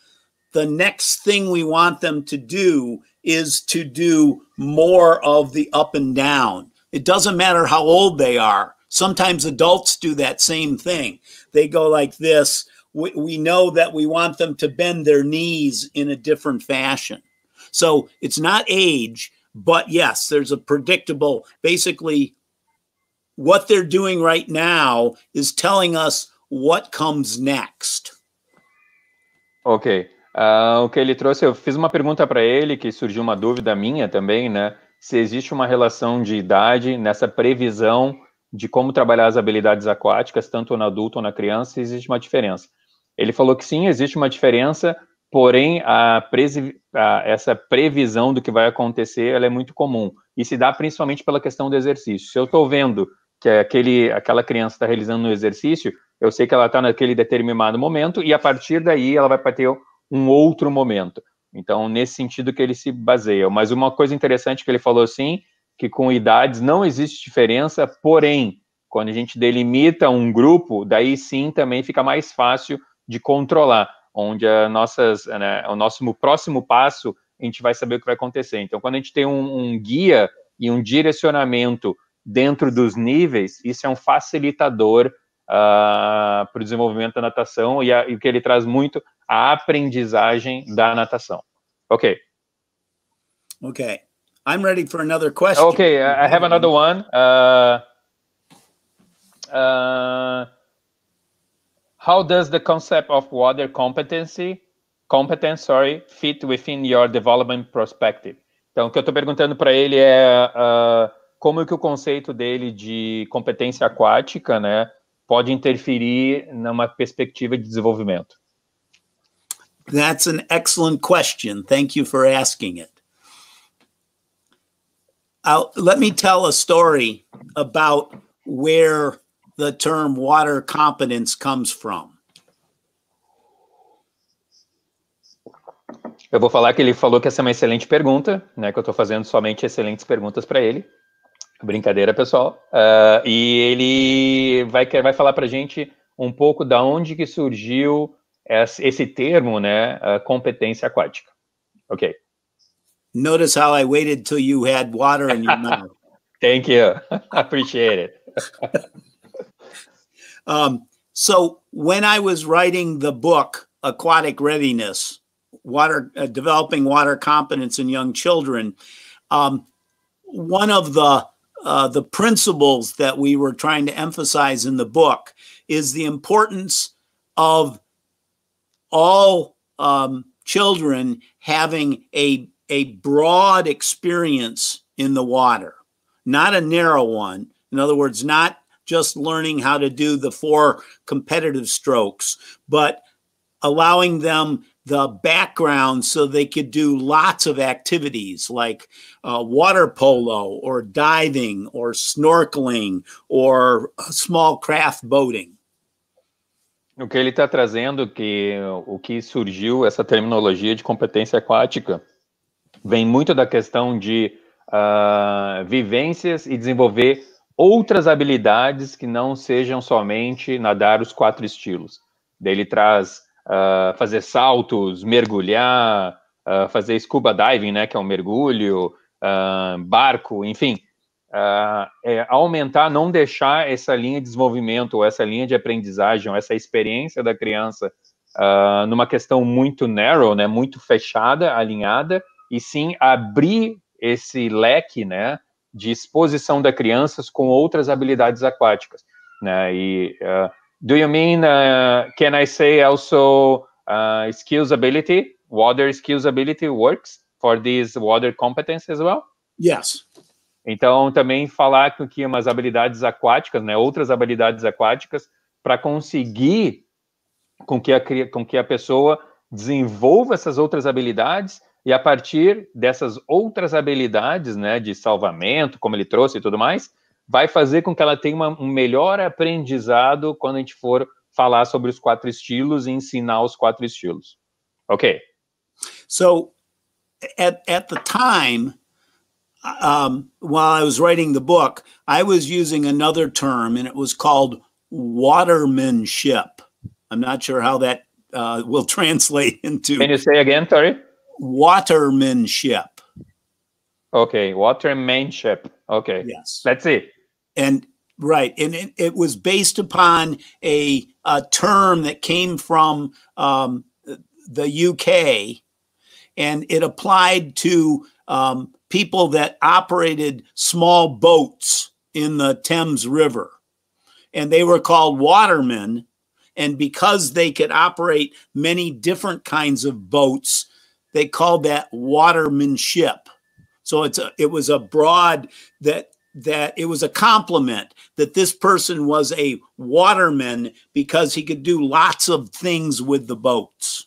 the next thing we want them to do is to do more of the up and down. It doesn't matter how old they are. Sometimes adults do that same thing. They go like this. We, we know that we want them to bend their knees in a different fashion. So it's not age, but yes, there's a predictable, basically what they're doing right now is telling us what comes next. Ok. Uh, o que ele trouxe, eu fiz uma pergunta para ele, que surgiu uma dúvida minha também, né? Se existe uma relação de idade nessa previsão de como trabalhar as habilidades aquáticas, tanto no adulto ou na criança, existe uma diferença. Ele falou que sim, existe uma diferença, porém a a, essa previsão do que vai acontecer é muito comum e se dá principalmente pela questão do exercício. Se eu estou vendo que é aquele, aquela criança está realizando um exercício, eu sei que ela está naquele determinado momento e a partir daí ela vai para ter um outro momento. Então, nesse sentido que ele se baseia. Mas uma coisa interessante que ele falou assim, que com idades não existe diferença, porém, quando a gente delimita um grupo, daí sim também fica mais fácil de controlar, onde nossas, né, o nosso próximo passo a gente vai saber o que vai acontecer. Então, quando a gente tem um, um guia e um direcionamento dentro dos níveis, isso é um facilitador uh, ah, para o desenvolvimento da natação e, a, e o que ele traz muito a aprendizagem da natação. Ok. Ok. I'm ready for another question. Ok, I have another one. Uh, uh, how does the concept of water competency, competence, sorry, fit within your development perspective? Então, o que eu estou perguntando para ele é uh, como que o conceito dele de competência aquática, né, pode interferir numa perspectiva de desenvolvimento? That's an excellent question. Thank you for asking it. I'll, let me tell a story about where the term water competence comes from. Eu vou falar que ele falou que essa é uma excelente pergunta, né? Que eu estou fazendo somente excelentes perguntas para ele. Brincadeira, pessoal. Uh, e ele vai, vai falar para a gente um pouco da onde que surgiu esse termo, né, eh, competência aquática. Ok. Notice how I waited till you had water in your mouth. Thank you. Appreciate it. um, so when I was writing the book, Aquatic Readiness, water uh, developing water competence in young children, um, one of the Uh, the principles that we were trying to emphasize in the book is the importance of all um, children having a, a broad experience in the water, not a narrow one. In other words, not just learning how to do the four competitive strokes, but allowing them the background so they could do lots of activities like uh, water polo or diving or snorkeling or uh, small craft boating. O que ele está trazendo que o que surgiu essa terminologia de competência aquática vem muito da questão de uh, vivências e desenvolver outras habilidades que não sejam somente nadar os quatro estilos. Daí ele traz uh, fazer saltos, mergulhar, uh, fazer scuba diving, né, que é um mergulho, uh, barco, enfim, é aumentar, não deixar essa linha de desenvolvimento, ou essa linha de aprendizagem, ou essa experiência da criança numa questão muito narrow, né, muito fechada, alinhada, e sim abrir esse leque, né, de exposição da crianças com outras habilidades aquáticas, né, e uh, do you mean, uh, can I say also uh, skills ability, water skills ability works for these water competence as well? Yes. Então, também falar com que umas habilidades aquáticas, né, outras habilidades aquáticas, para conseguir com que, a, com que a pessoa desenvolva essas outras habilidades e a partir dessas outras habilidades, né, de salvamento, como ele trouxe e tudo mais, vai fazer com que ela tenha uma, um melhor aprendizado quando a gente for falar sobre os quatro estilos e ensinar os quatro estilos. Ok. So, at, at the time, um, while I was writing the book, I was using another term and it was called watermanship. I'm not sure how that uh, will translate into. Can you say again? Sorry. Watermanship. Okay, watermanship. Okay. Yes. Let's see. And right, and it, it was based upon a, a, term that came from um, the UK, and it applied to um, people that operated small boats in the Thames River. And they were called watermen. And because they could operate many different kinds of boats, they called that watermanship. So it's a, it was a broad that that it was a compliment that this person was a waterman because he could do lots of things with the boats.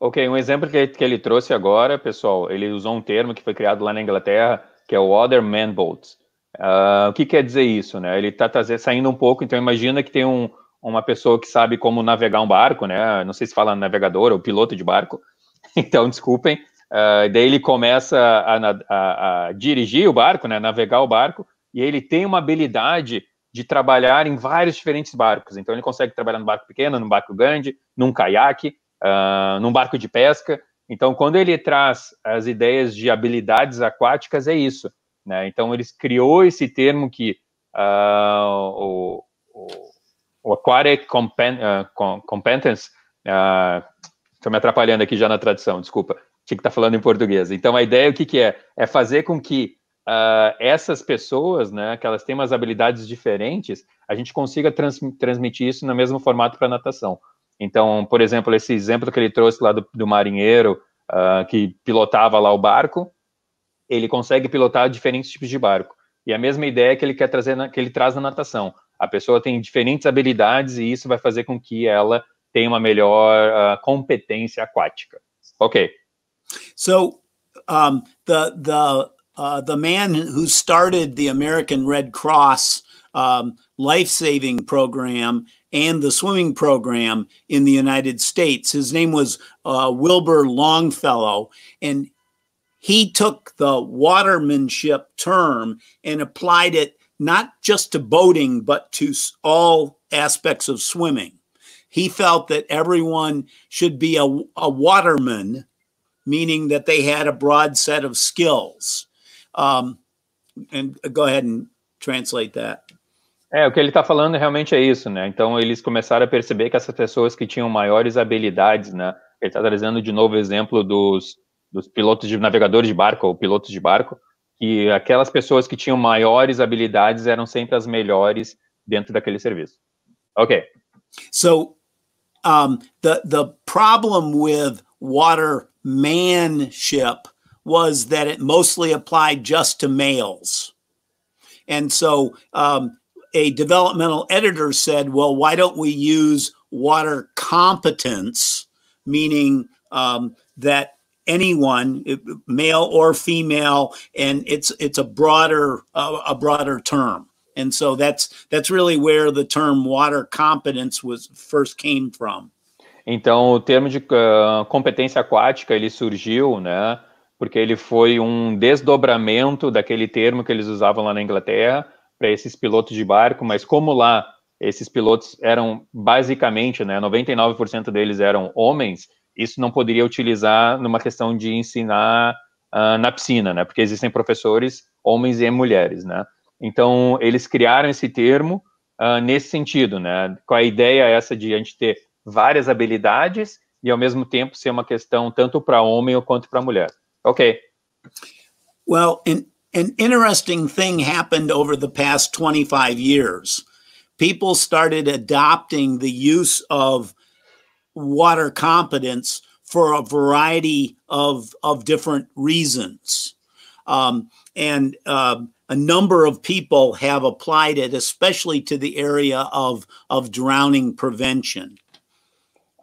Ok, um exemplo que, que ele trouxe agora, pessoal, ele usou um termo que foi criado lá na Inglaterra, que é o Waterman Boats. Uh, o que quer dizer isso, né? Ele está saindo um pouco, então imagina que tem um, uma pessoa que sabe como navegar um barco, né? Não sei se fala navegador ou piloto de barco, então desculpem, Uh, daí ele começa a, a, a, dirigir o barco, né, navegar o barco, e ele tem uma habilidade de trabalhar em vários diferentes barcos. Então ele consegue trabalhar no barco pequeno, no barco grande, num caiaque, uh, num barco de pesca. Então quando ele traz as ideias de habilidades aquáticas é isso. Né? Então eles criou esse termo que uh, o, o, o aquatic compen, uh, competence, estou me atrapalhando aqui já na tradução, desculpa tinha que estar tá falando em português. Então, a ideia, o que, que é? É fazer com que uh, essas pessoas, né, que elas têm umas habilidades diferentes, a gente consiga trans transmitir isso no mesmo formato para natação. Então, por exemplo, esse exemplo que ele trouxe lá do, do marinheiro uh, que pilotava lá o barco, ele consegue pilotar diferentes tipos de barco. E a mesma ideia que ele quer trazer, na, que ele traz na natação. A pessoa tem diferentes habilidades e isso vai fazer com que ela tenha uma melhor uh, competência aquática. Ok, So um, the the uh, the man who started the American Red Cross um, life saving program and the swimming program in the United States. His name was uh, Wilbur Longfellow, and he took the watermanship term and applied it not just to boating, but to all aspects of swimming. He felt that everyone should be a, a waterman meaning that they had a broad set of skills. Um, and go ahead and translate that. É, o que ele está falando realmente é isso, né? Então eles começaram a perceber que essas pessoas que tinham maiores habilidades, né? Ele está trazendo de novo o exemplo dos, dos pilotos de navegadores de barco ou pilotos de barco, que aquelas pessoas que tinham maiores habilidades eram sempre as melhores dentro daquele serviço. Ok. So um, the the problem with water manship was that it mostly applied just to males. And so um, a developmental editor said, well, why don't we use water competence, meaning um, that anyone male or female and it's it's a broader uh, a broader term and so that's that's really where the term water competence was first came from Então, o termo de uh, competência aquática ele surgiu, né? Porque ele foi um desdobramento daquele termo que eles usavam lá na Inglaterra para esses pilotos de barco, mas como lá esses pilotos eram basicamente, né, 99% deles eram homens, isso não poderia utilizar numa questão de ensinar uh, na piscina, né? Porque existem professores homens e mulheres, né? Então, eles criaram esse termo uh, nesse sentido, né? Com a ideia essa de a gente ter várias habilidades e ao mesmo tempo ser uma questão tanto para homem quanto para mulher. Ok. Well, an, an interesting thing happened over the past 25 years. People started adopting the use of water competence for a variety of, of different reasons. Um, and uh, a number of people have applied it, especially to the area of, of drowning prevention.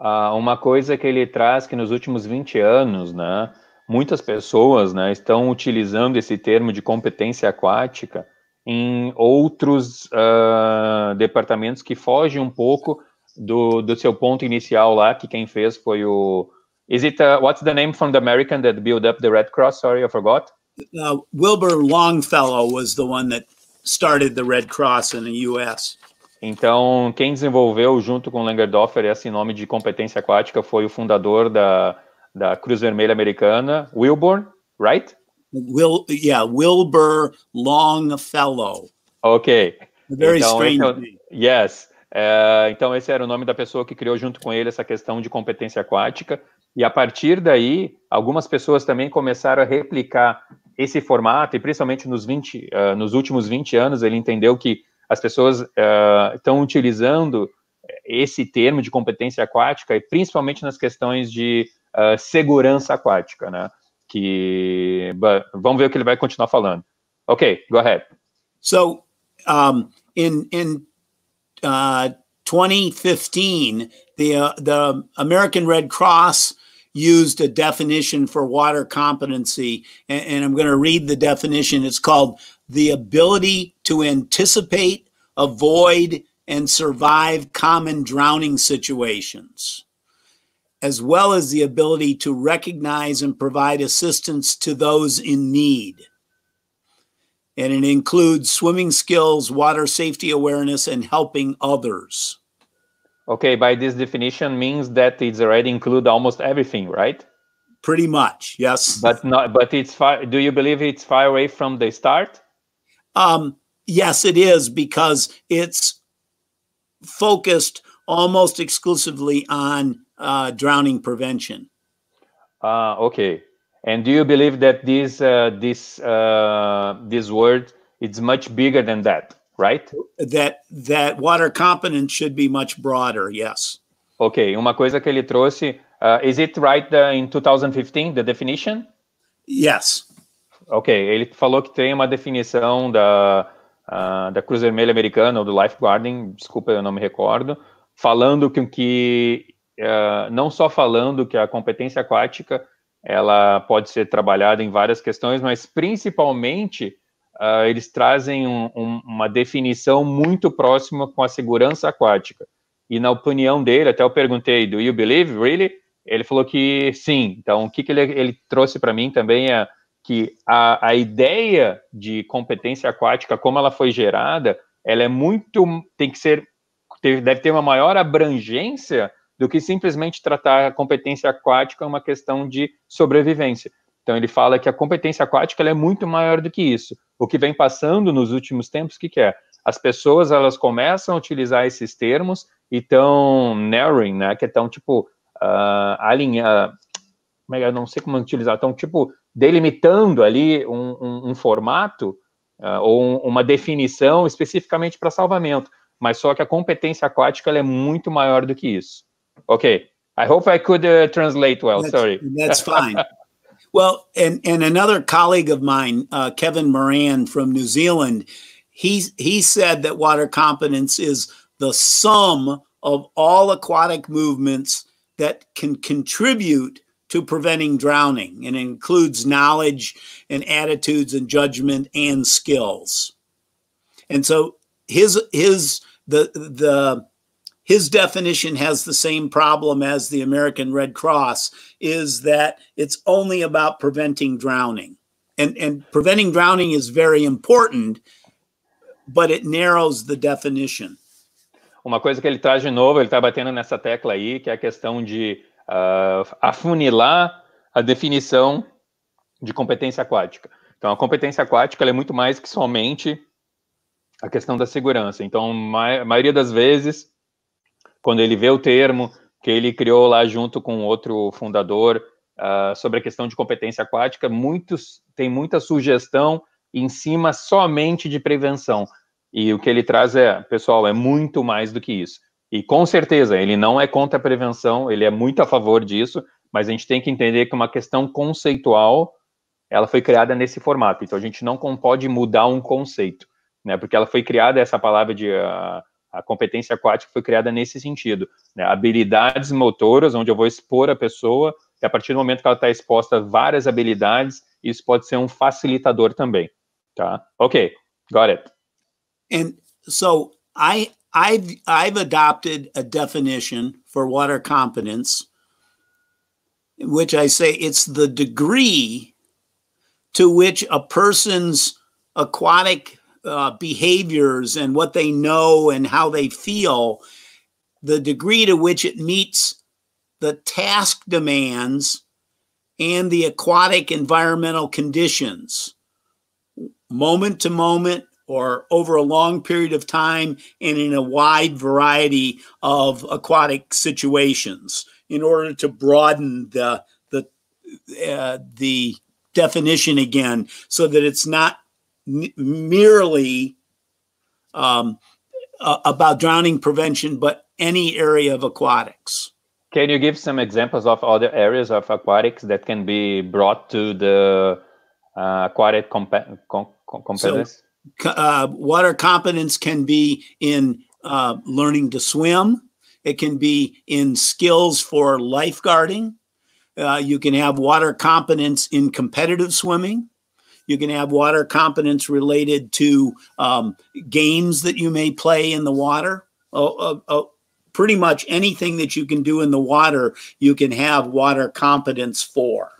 ah, uma coisa que ele traz que nos últimos 20 anos, né, muitas pessoas né, estão utilizando esse termo de competência aquática em outros uh, departamentos que fogem um pouco do, do seu ponto inicial lá, que quem fez foi o... Is it, a, uh, what's the name from the American that built up the Red Cross? Sorry, I forgot. Uh, Wilbur Longfellow was the one that started the Red Cross in the U.S. Então, quem desenvolveu junto com Langendorfer esse nome de competência aquática foi o fundador da, da Cruz Vermelha Americana, Wilborn, right? Will, yeah, Wilbur Longfellow. Ok. A very então, é strange então, name. Yes. É, então, esse era o nome da pessoa que criou junto com ele essa questão de competência aquática. E a partir daí, algumas pessoas também começaram a replicar esse formato, e principalmente nos, 20, uh, eh, nos últimos 20 anos, ele entendeu que as pessoas uh, estão utilizando esse termo de competência aquática, e principalmente nas questões de uh, segurança aquática, né? Que but, vamos ver o que ele vai continuar falando. Ok, go ahead. So, um, in in uh, 2015, the uh, the American Red Cross used a definition for water competency, and, and I'm going to read the definition. It's called the ability to anticipate, avoid, and survive common drowning situations, as well as the ability to recognize and provide assistance to those in need. And it includes swimming skills, water safety awareness, and helping others. Okay, by this definition means that it's already include almost everything, right? Pretty much, yes. But not, but it's far. Do you believe it's far away from the start? Um, Yes, it is because it's focused almost exclusively on uh, drowning prevention. Uh, okay. And do you believe that this uh, this uh, this word is much bigger than that, right? That that water competence should be much broader. Yes. Okay. Uma coisa que ele trouxe. Uh, is it right uh, in 2015 the definition? Yes. Ok, ele falou que tem uma definição da uh, da Cruz Vermelha Americana ou do Lifeguarding, desculpa, eu não me recordo, falando que, que uh, não só falando que a competência aquática ela pode ser trabalhada em várias questões, mas principalmente uh, eles trazem um, um, uma definição muito próxima com a segurança aquática. E na opinião dele, até eu perguntei, do you believe, really? Ele falou que sim. Então, o que, que ele, ele trouxe para mim também é que a, a ideia de competência aquática, como ela foi gerada, ela é muito, tem que ser, deve ter uma maior abrangência do que simplesmente tratar a competência aquática uma questão de sobrevivência. Então ele fala que a competência aquática é muito maior do que isso. O que vem passando nos últimos tempos, o que, que, é? As pessoas elas começam a utilizar esses termos e estão narrowing, né? Que estão é tipo uh, alinha, é é? eu não sei como utilizar, então, tipo, delimitando ali um, um, um formato uh, ou um, uma definição especificamente para salvamento, mas só que a competência aquática é muito maior do que isso. Ok, I hope I could uh, translate well, that's, sorry. That's fine. well, and, and another colleague of mine, uh, Kevin Moran from New Zealand, he, he said that water competence is the sum of all aquatic movements that can contribute to preventing drowning and includes knowledge and attitudes and judgment and skills. And so his his the the his definition has the same problem as the American Red Cross is that it's only about preventing drowning. And and preventing drowning is very important, but it narrows the definition. Uma coisa que ele traz de novo, ele está batendo nessa tecla aí, que é a questão de uh, afunilar a definição de competência aquática. Então, a competência aquática é muito mais que somente a questão da segurança. Então, ma a maioria das vezes, quando ele vê o termo que ele criou lá junto com outro fundador uh, sobre a questão de competência aquática, muitos tem muita sugestão em cima somente de prevenção. E o que ele traz é, pessoal, é muito mais do que isso. E com certeza, ele não é contra a prevenção, ele é muito a favor disso, mas a gente tem que entender que uma questão conceitual, ela foi criada nesse formato. Então a gente não pode mudar um conceito, né? Porque ela foi criada essa palavra de a, ah, a competência aquática foi criada nesse sentido, né? Habilidades motoras, onde eu vou expor a pessoa e a partir do momento que ela está exposta a várias habilidades, isso pode ser um facilitador também, tá? Ok, got it. And so I I've I've adopted a definition for water competence, which I say it's the degree to which a person's aquatic uh, behaviors and what they know and how they feel, the degree to which it meets the task demands and the aquatic environmental conditions, moment to moment, or over a long period of time and in a wide variety of aquatic situations in order to broaden the the uh, the definition again so that it's not merely um, uh, about drowning prevention but any area of aquatics can you give some examples of other areas of aquatics that can be brought to the uh, aquatic comp- com- competence so, uh, what our competence can be in uh, learning to swim. It can be in skills for lifeguarding. Uh, you can have water competence in competitive swimming. You can have water competence related to um, games that you may play in the water. Oh, oh, oh, pretty much anything that you can do in the water, you can have water competence for.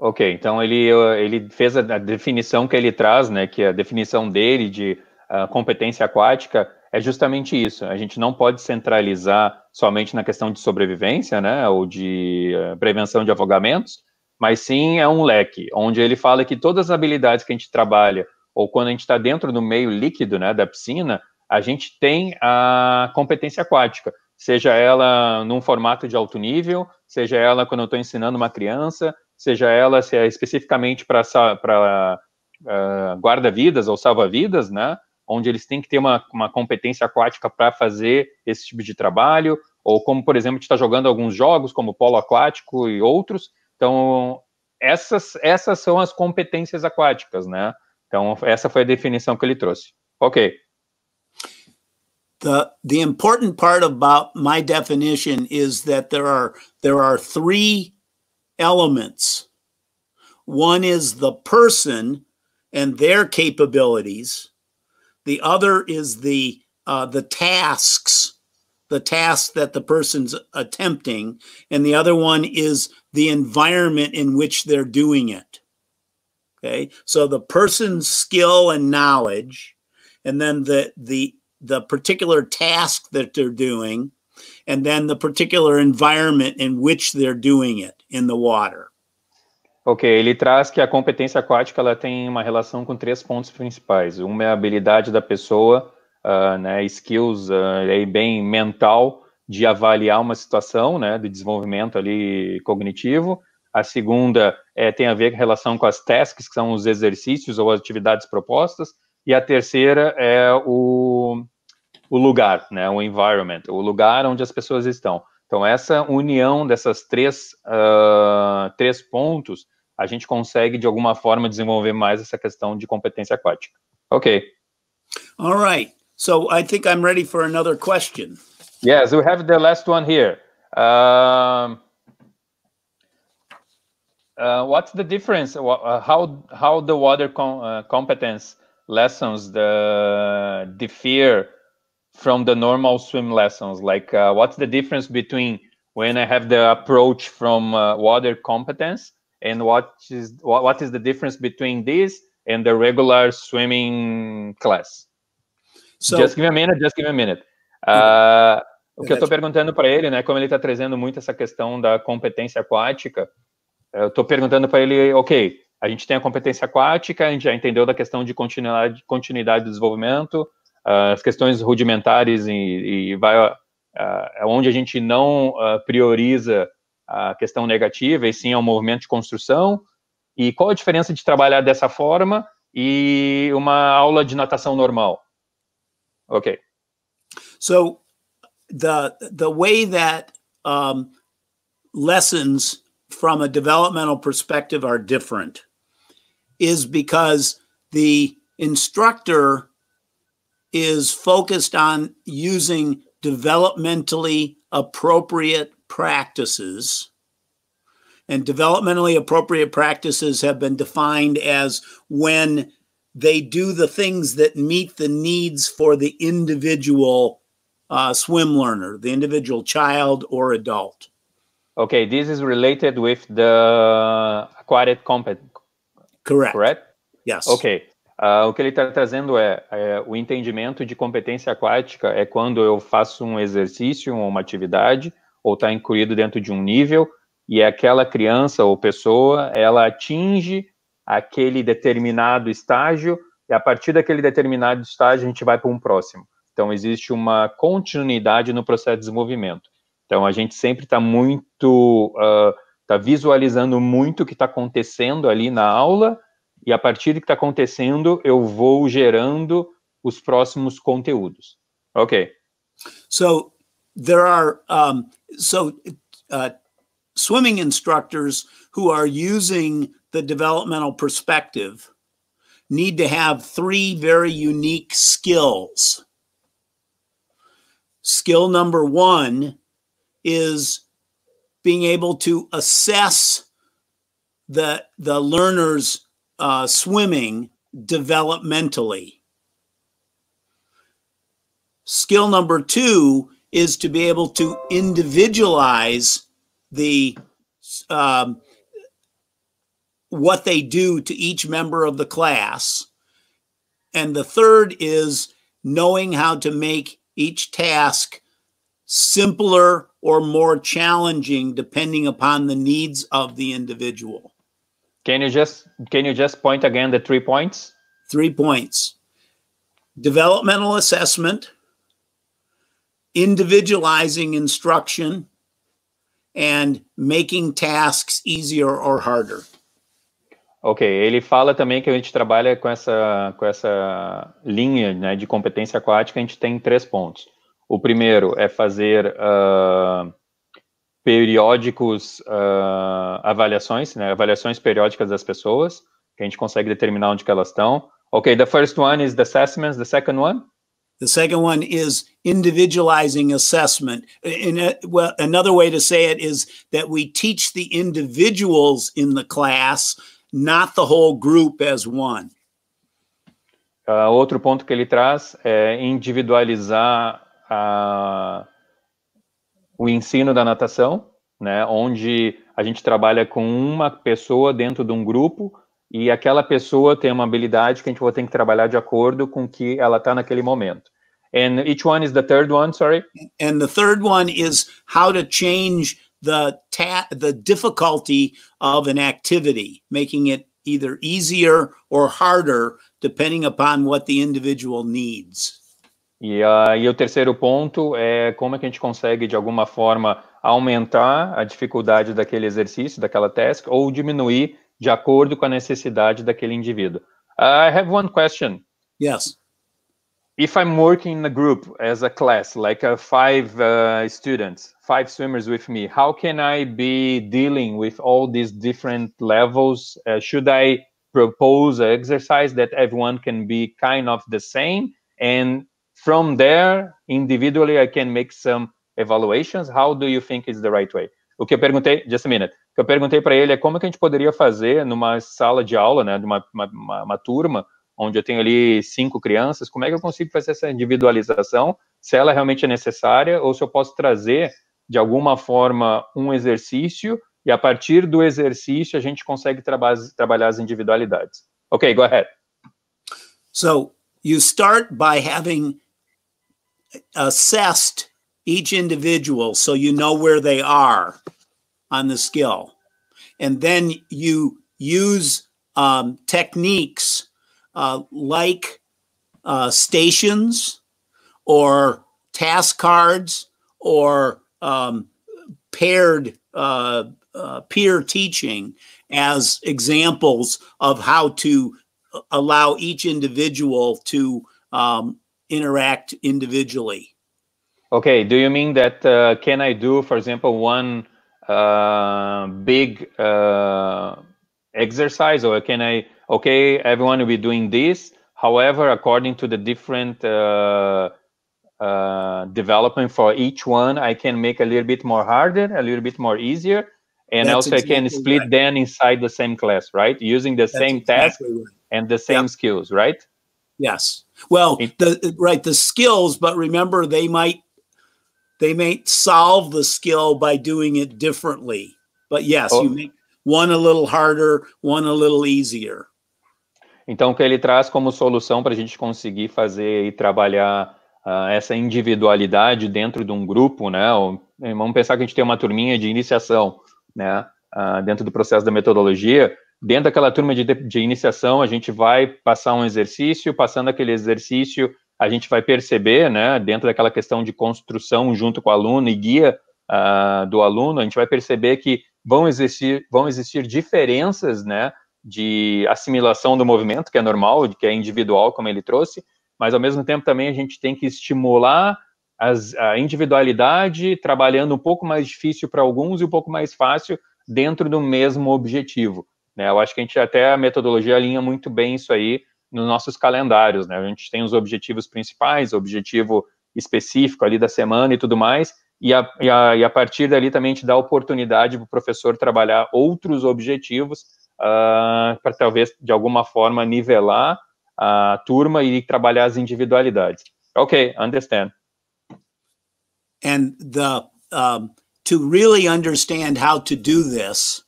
Ok, então ele, ele fez a definição que ele traz, né, que a definição dele de uh, competência aquática é justamente isso. A gente não pode centralizar somente na questão de sobrevivência, né, ou de uh, prevenção de afogamentos, mas sim é um leque, onde ele fala que todas as habilidades que a gente trabalha, ou quando a gente está dentro do meio líquido, né, da piscina, a gente tem a competência aquática, seja ela num formato de alto nível, seja ela quando eu estou ensinando uma criança, seja ela se é especificamente para uh, eh, guarda-vidas ou salva-vidas, né? Onde eles têm que ter uma, uma competência aquática para fazer esse tipo de trabalho, ou como, por exemplo, está jogando alguns jogos, como polo aquático e outros. Então, essas, essas são as competências aquáticas, né? Então, essa foi a definição que ele trouxe. Ok. The, the important part about my definition is that there are, there are three elements. One is the person and their capabilities. The other is the uh, the tasks, the tasks that the person's attempting, and the other one is the environment in which they're doing it. Okay, so the person's skill and knowledge, and then the the the particular task that they're doing, and then the particular environment in which they're doing it. in the water. Ok, ele traz que a competência aquática ela tem uma relação com três pontos principais. Uma é a habilidade da pessoa, uh, né, skills uh, bem mental de avaliar uma situação, né, de desenvolvimento ali cognitivo. A segunda é, tem a ver com relação com as tasks, que são os exercícios ou atividades propostas. E a terceira é o, o lugar, né, o environment, o lugar onde as pessoas estão. Então, essa união dessas três, uh, três pontos, a gente consegue, de alguma forma, desenvolver mais essa questão de competência aquática. Ok. All right. So, I think I'm ready for another question. Yes, we have the last one here. Uh, uh, what's the difference? Uh, how how the water com uh, competence lessons the fear? from the normal swim lessons? Like, uh, what's the difference between when I have the approach from uh, water competence and what is what, what is the difference between this and the regular swimming class? So, just give me a minute. Just give me a minute. Uh, o que eu estou perguntando para ele, né? Como ele está trazendo muito essa questão da competência aquática, eu estou perguntando para ele, ok, a gente tem a competência aquática, a gente já entendeu da questão de continuidade, continuidade do desenvolvimento, ah, as questões rudimentares e, e vai ah, é onde a gente não ah, prioriza a questão negativa e sim ao é movimento de construção. E qual a diferença de trabalhar dessa forma e uma aula de natação normal? ok? So the the way that um, lessons from a developmental perspective are different is because the instructor is focused on using developmentally appropriate practices. And developmentally appropriate practices have been defined as when they do the things that meet the needs for the individual uh, swim learner, the individual child or adult. Okay, this is related with the acquired competence. Correct. Correct. Yes. Okay. Uh, o que ele está trazendo é, é, o entendimento de competência aquática é quando eu faço um exercício ou uma atividade ou está incluído dentro de um nível e aquela criança ou pessoa ela atinge aquele determinado estágio e a partir daquele determinado estágio a gente vai para um próximo. Então existe uma continuidade no processo de desenvolvimento. Então a gente sempre está muito, está ah, uh, visualizando muito o que está acontecendo ali na aula e a partir do que está acontecendo, eu vou gerando os próximos conteúdos. Ok. So there are um, so uh, swimming instructors who are using the developmental perspective need to have three very unique skills. Skill number one is being able to assess the the learner's uh, swimming developmentally. Skill number two is to be able to individualize the um, what they do to each member of the class. And the third is knowing how to make each task simpler or more challenging depending upon the needs of the individual. Can you just can you just point again the three points? Three points. Developmental assessment, individualizing instruction, and making tasks easier or harder. Ok, ele fala também que a gente trabalha com essa, com essa linha né, de competência aquática, a gente tem três pontos. O primeiro é fazer ah, periódicos uh, avaliações, né, avaliações periódicas das pessoas, que a gente consegue determinar onde que elas estão. ok the first one is the assessments, the second one? The second one is individualizing assessment. In a, well, another way to say it is that we teach the individuals in the class, not the whole group as one. Uh, outro ponto que ele traz é individualizar a uh, o ensino da natação, né, onde a gente trabalha com uma pessoa dentro de um grupo e aquela pessoa tem uma habilidade que a gente vai ter que trabalhar de acordo com o que ela está naquele momento. And each one is the third one, sorry? And the third one is how to change the the difficulty of an activity, making it either easier or harder depending upon what the individual needs. E aí o terceiro ponto é como é que a gente consegue, de alguma forma, aumentar a dificuldade daquele exercício, daquela task, ou diminuir de acordo com a necessidade daquele indivíduo. I have one question. Yes. If I'm working in a group as a class, like a five uh, students, five swimmers with me, how can I be dealing with all these different levels? Uh, should I propose an exercise that everyone can be kind of the same and From there, individually, I can make some evaluations. How do you think is the right way? O que eu perguntei, just a minute, o que eu perguntei para ele é como que a gente poderia fazer numa sala de aula, né, de uma, uma, uma turma, onde eu tenho ali cinco crianças, como é que eu consigo fazer essa individualização, se ela realmente é necessária, ou se eu posso trazer, de alguma forma, um exercício, e a partir do exercício a gente consegue traba trabalhar as individualidades. Ok, go ahead. So, you start by having assessed each individual so you know where they are on the skill. And then you use um, techniques uh, like uh, stations or task cards or um, paired uh, uh peer teaching as examples of how to uh, allow each individual to um, interact individually. Okay, do you mean that uh, can I do, for example, one uh, big uh, exercise, or can I? Okay, everyone will be doing this. However, according to the different uh, uh, development for each one, I can make a little bit more harder, a little bit more easier, and That's also exactly I can split right. them inside the same class, right? Using the That's same exactly task right. and the same yep. skills, right? Yes. Well, the, right, the skills, but remember they might they may solve the skill by doing it differently. But yes, oh. you make one a little harder, one a little easier. Então, o que ele traz como solução para a gente conseguir fazer e trabalhar uh, essa individualidade dentro de um grupo, né? Ou, vamos pensar que a gente tem uma turminha de iniciação, né? Uh, dentro do processo da metodologia, Dentro daquela turma de, de iniciação, a gente vai passar um exercício, passando aquele exercício, a gente vai perceber, né, dentro daquela questão de construção junto com o aluno e guia uh, do aluno, a gente vai perceber que vão existir, vão existir diferenças, né, de assimilação do movimento, que é normal, que é individual, como ele trouxe, mas ao mesmo tempo também a gente tem que estimular as, a individualidade, trabalhando um pouco mais difícil para alguns e um pouco mais fácil dentro do mesmo objetivo. Né? Eu acho que a gente até a metodologia alinha muito bem isso aí nos nossos calendários, né? A gente tem os objetivos principais, objetivo específico ali da semana e tudo mais, e a, e a, e a partir dali também a gente dá oportunidade para o professor trabalhar outros objetivos uh, ah, para talvez, de alguma forma, nivelar a turma e trabalhar as individualidades. Ok, understand. And the, um, to really understand how to do this,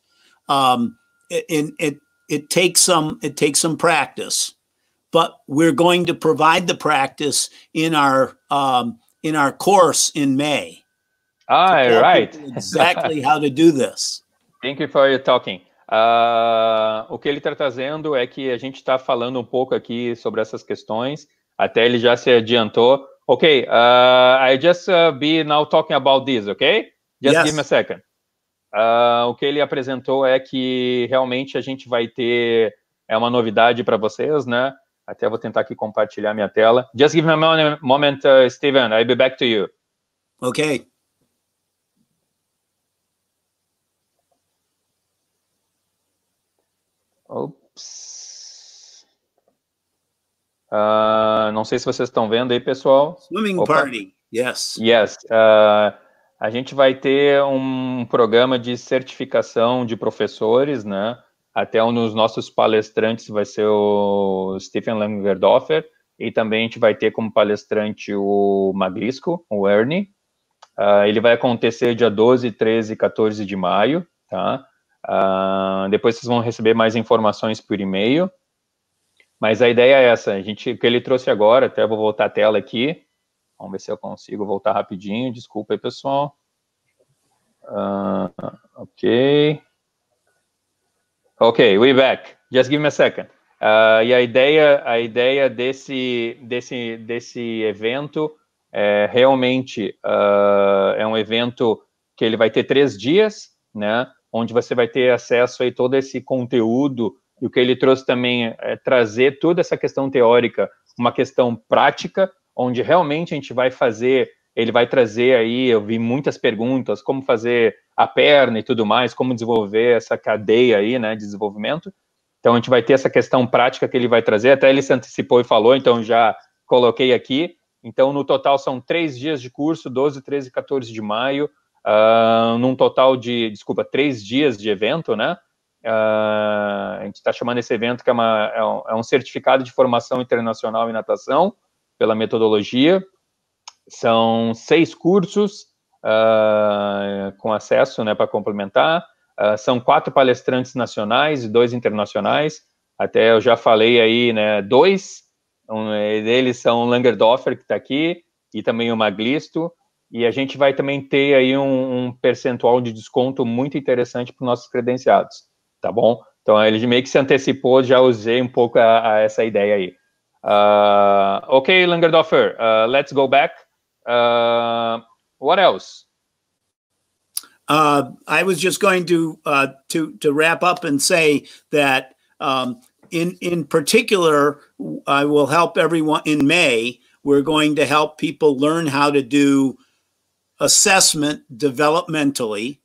um, it, it, it takes some it takes some practice, but we're going to provide the practice in our um, in our course in May. All right. Exactly how to do this. Thank you for your talking. Uh, o que ele está trazendo é que a gente está falando um pouco aqui sobre essas questões. Até ele já se adiantou. Ok, uh, I just uh, be now talking about this, ok? Just yes. give me a second. Uh, o que ele apresentou é que realmente a gente vai ter é uma novidade para vocês, né? Até vou tentar aqui compartilhar minha tela. Just give me a moment, uh, Steven. I'll be back to you. Okay. Ops. Uh, não sei se vocês estão vendo aí, pessoal. Swimming Opa. party. Yes. Yes. Uh, a gente vai ter um programa de certificação de professores, né? Até um dos nossos palestrantes vai ser o Stephen Langerdoffer, e também a gente vai ter como palestrante o Magrisco, o Ernie. Uh, ele vai acontecer dia 12, 13 e 14 de maio, tá? Uh, depois vocês vão receber mais informações por e-mail. Mas a ideia é essa, a gente, o que ele trouxe agora, até vou voltar a tela aqui, Vamos ver se eu consigo voltar rapidinho. Desculpa aí, pessoal. Uh, ok. Ok, we back. Just give me a second. Uh, e a ideia, a ideia desse, desse, desse evento é realmente uh, é um evento que ele vai ter três dias, né? Onde você vai ter acesso a todo esse conteúdo e o que ele trouxe também é trazer toda essa questão teórica, uma questão prática onde realmente a gente vai fazer, ele vai trazer aí, eu vi muitas perguntas, como fazer a perna e tudo mais, como desenvolver essa cadeia aí, né, de desenvolvimento. Então a gente vai ter essa questão prática que ele vai trazer, até ele se antecipou e falou, então já coloquei aqui. Então, no total, são três dias de curso, 12, 13 e 14 de maio, uh, num total de, desculpa, três dias de evento, né? Uh, a gente está chamando esse evento que é, uma, é, um, é, um, certificado de formação internacional em natação, pela metodologia. São seis cursos uh, com acesso né, para complementar. Uh, são quatro palestrantes nacionais e dois internacionais. Até eu já falei aí, né, dois um deles são o Langerdoffer, que está aqui, e também o Maglisto. E a gente vai também ter aí um, um percentual de desconto muito interessante para os nossos credenciados, tá bom? Então, ele meio que se antecipou, já usei um pouco a, a essa ideia aí. Uh, okay, Langerdorfer, uh, let's go back. Uh, what else? Uh, I was just going to uh, to to wrap up and say that um, in in particular, I will help everyone in May. We're going to help people learn how to do assessment developmentally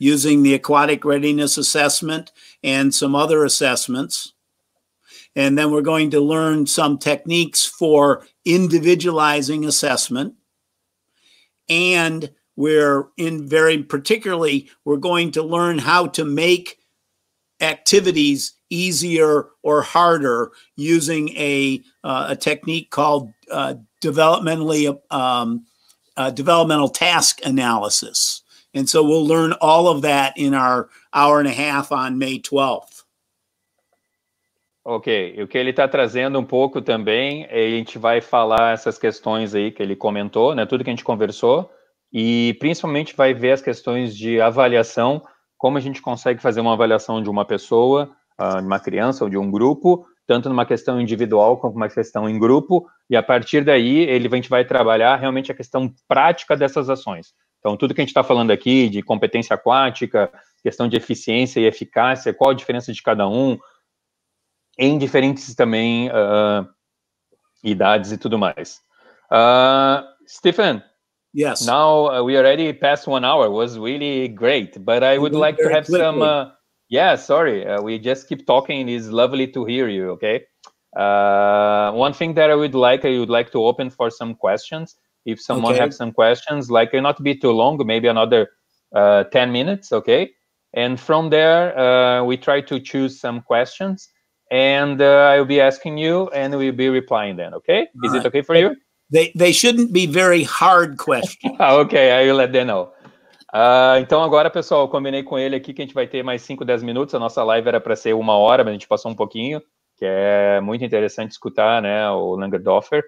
using the aquatic readiness assessment and some other assessments and then we're going to learn some techniques for individualizing assessment. And we're in very particularly, we're going to learn how to make activities easier or harder using a, uh, a technique called uh, developmentally um, uh, developmental task analysis. And so we'll learn all of that in our hour and a half on May 12th. Ok, e o que ele está trazendo um pouco também, é, a gente vai falar essas questões aí que ele comentou, né, tudo que a gente conversou, e principalmente vai ver as questões de avaliação, como a gente consegue fazer uma avaliação de uma pessoa, ah, de uma criança ou de um grupo, tanto numa questão individual como uma questão em grupo, e a partir daí ele, a gente vai trabalhar realmente a questão prática dessas ações. Então, tudo que a gente está falando aqui de competência aquática, questão de eficiência e eficácia, qual a diferença de cada um, em diferentes também uh, idades e tudo mais. Uh, Stephen. Yes. Now uh, we already passed one hour. It was really great, but I would like to have quickly. some. Uh, yeah, sorry, uh, we just keep talking. It's lovely to hear you. Okay. one thing that I would like, I would like to open for some questions. If someone okay. have some questions, like not be too long, maybe another uh, 10 minutes, okay? And from there, uh, we try to choose some questions and uh, I'll be asking you, and we'll be replying then. Okay, All is right. it okay for you? They they shouldn't be very hard questions. Ah, okay, I will let them know. Uh, então agora, pessoal, eu combinei com ele aqui que a gente vai ter mais 5, 10 minutos. A nossa live era para ser uma hora, mas a gente passou um pouquinho, que é muito interessante escutar, né? O Langendorfer.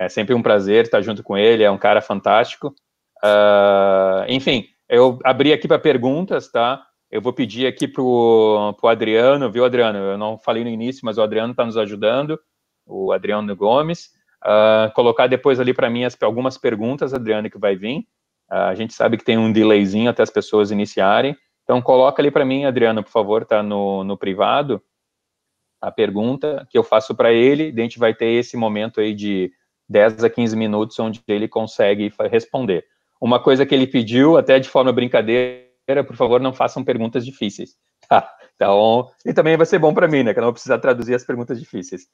É sempre um prazer estar junto com ele, é um cara fantástico. Uh, enfim, eu abri aqui para perguntas, tá? Eu vou pedir aqui para o Adriano, viu, Adriano? Eu não falei no início, mas o Adriano está nos ajudando, o Adriano Gomes. Uh, colocar depois ali para mim as, algumas perguntas, Adriano, que vai vir. Uh, a gente sabe que tem um delayzinho até as pessoas iniciarem. Então, coloca ali para mim, Adriano, por favor, tá no, no privado, a pergunta que eu faço para ele. A gente vai ter esse momento aí de 10 a 15 minutos onde ele consegue responder. Uma coisa que ele pediu, até de forma brincadeira, por favor, não façam perguntas difíceis. Tá? Então, e também vai ser bom para mim, né? Que eu não vou precisar traduzir as perguntas difíceis.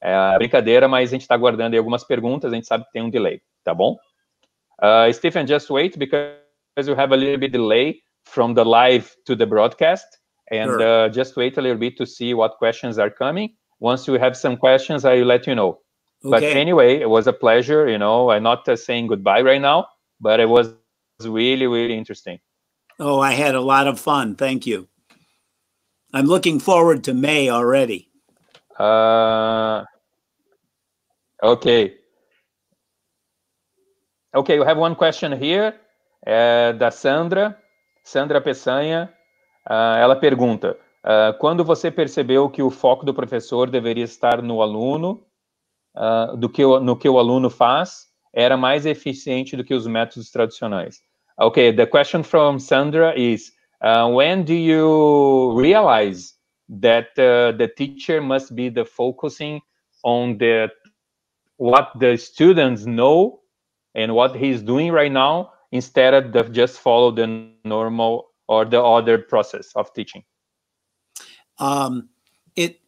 É brincadeira, mas a gente está guardando aí algumas perguntas, a gente sabe que tem um delay, tá bom? Uh, Stephen, just wait, because you have a little bit delay from the live to the broadcast, and sure. uh, just wait a little bit to see what questions are coming. Once you have some questions, I will let you know. Okay. But anyway, it was a pleasure, you know, I'm not uh, saying goodbye right now, but it was really, really interesting. Oh, I had a lot of fun. Thank you. I'm looking forward to May already. Uh, okay. Okay, we have one question here é da Sandra, Sandra Peçanha. Uh, ela pergunta: uh, quando você percebeu que o foco do professor deveria estar no aluno, uh, do que o, no que o aluno faz, era mais eficiente do que os métodos tradicionais? Okay, the question from Sandra is, uh, when do you realize that uh, the teacher must be the focusing on the what the students know and what he's doing right now instead of just follow the normal or the other process of teaching um, it,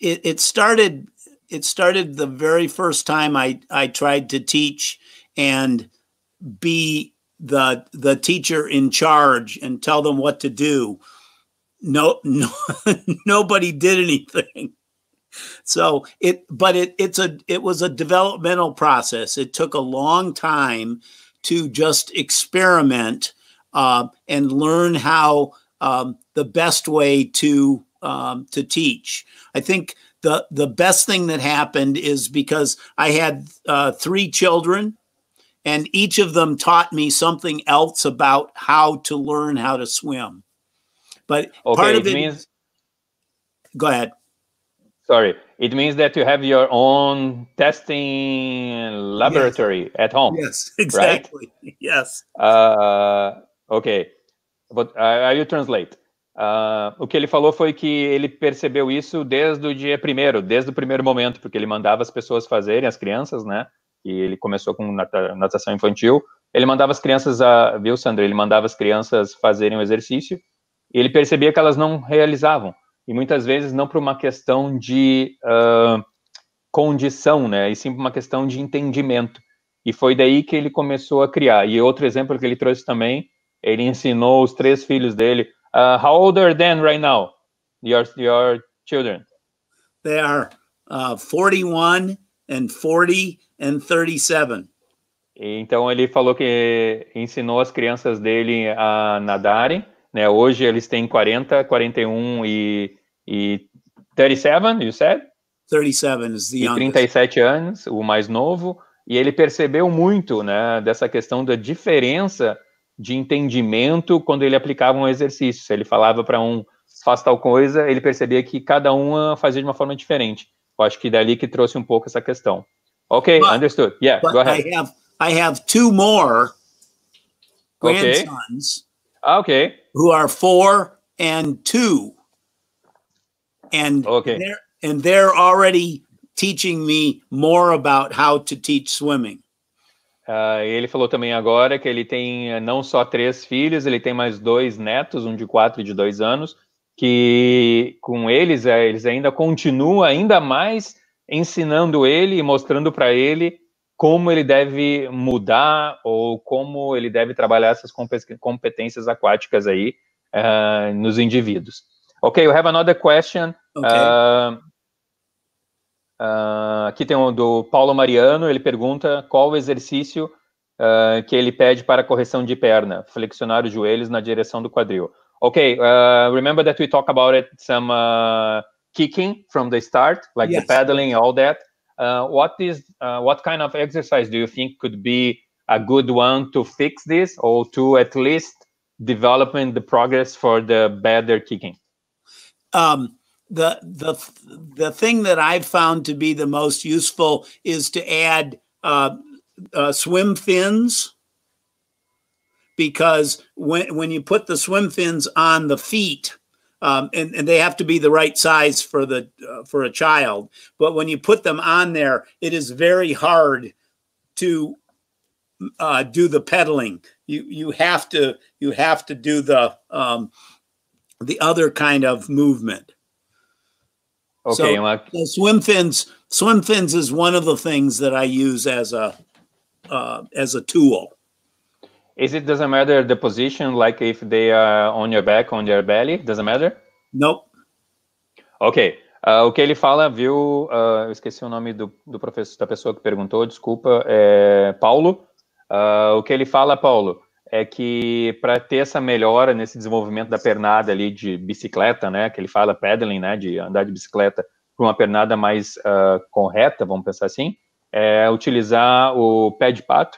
it it started it started the very first time i i tried to teach and be the the teacher in charge and tell them what to do. No, no nobody did anything. So it but it it's a it was a developmental process. It took a long time to just experiment uh, and learn how um, the best way to um, to teach. I think the the best thing that happened is because I had uh, three children and each of them taught me something else about how to learn how to swim. But okay, part of it, it means. Go ahead. Sorry, it means that you have your own testing laboratory yes. at home. Yes, exactly. Right? Yes. Uh, ok. But uh, I will translate. Uh, o que ele falou foi que ele percebeu isso desde o dia primeiro, desde o primeiro momento, porque ele mandava as pessoas fazerem, as crianças, né? que ele começou com natação infantil, ele mandava as crianças, a, viu, Sandra? Ele mandava as crianças fazerem o exercício e ele percebia que elas não realizavam. E muitas vezes não por uma questão de uh, condição, né? E sim por uma questão de entendimento. E foi daí que ele começou a criar. E outro exemplo que ele trouxe também, ele ensinou os três filhos dele. Uh, how old are they right now? Your, your children? They are uh, 41 and 40 and 37. Então ele falou que ensinou as crianças dele a nadarem, né? Hoje eles têm 40, 41 e, e 37, you said? 37 is the e 37 anos, o mais novo, e ele percebeu muito, né, dessa questão da diferença de entendimento quando ele aplicava um exercício. Se ele falava para um faz tal coisa, ele percebia que cada uma fazia de uma forma diferente. Eu acho que dali que trouxe um pouco essa questão. Okay, but, understood. Yeah, go ahead. I have I have two more grandsons. Okay. okay. Who are four and two. And okay. They're, and they're already teaching me more about how to teach swimming. Uh, ele falou também agora que ele tem eh, não só três filhos, ele tem mais dois netos, um de quatro e de dois anos, que com eles eh, eles ainda continuam ainda mais ensinando ele e mostrando para ele como ele deve mudar ou como ele deve trabalhar essas competências aquáticas aí uh, nos indivíduos. Ok, eu have another question. Okay. Uh, uh, aqui tem um do Paulo Mariano, ele pergunta qual o exercício que ele pede para correção de perna, flexionar os joelhos na direção do quadril. Ok, remember that we talk about it some kicking from the start, like yes. the pedaling, all that. Uh, what is uh, what kind of exercise do you think could be a good one to fix this, or to at least developing the progress for the better kicking? Um, the the the thing that I've found to be the most useful is to add uh, uh swim fins because when when you put the swim fins on the feet um, and, and they have to be the right size for the uh, for a child. But when you put them on there, it is very hard to uh, do the pedaling. You you have to you have to do the um, the other kind of movement. Okay, so, so swim fins swim fins is one of the things that I use as a uh, as a tool. Is it doesn't matter the position, like if they are on your back, on your belly, doesn't matter? Nope. Ok. Uh, o que ele fala, viu? Uh, eu esqueci o nome do, do professor, da pessoa que perguntou, desculpa, é Paulo. Uh, o que ele fala, Paulo, é que para ter essa melhora nesse desenvolvimento da pernada ali de bicicleta, né? Que ele fala pedaling, né? De andar de bicicleta para uma pernada mais correta, vamos pensar assim, é utilizar o pé de pato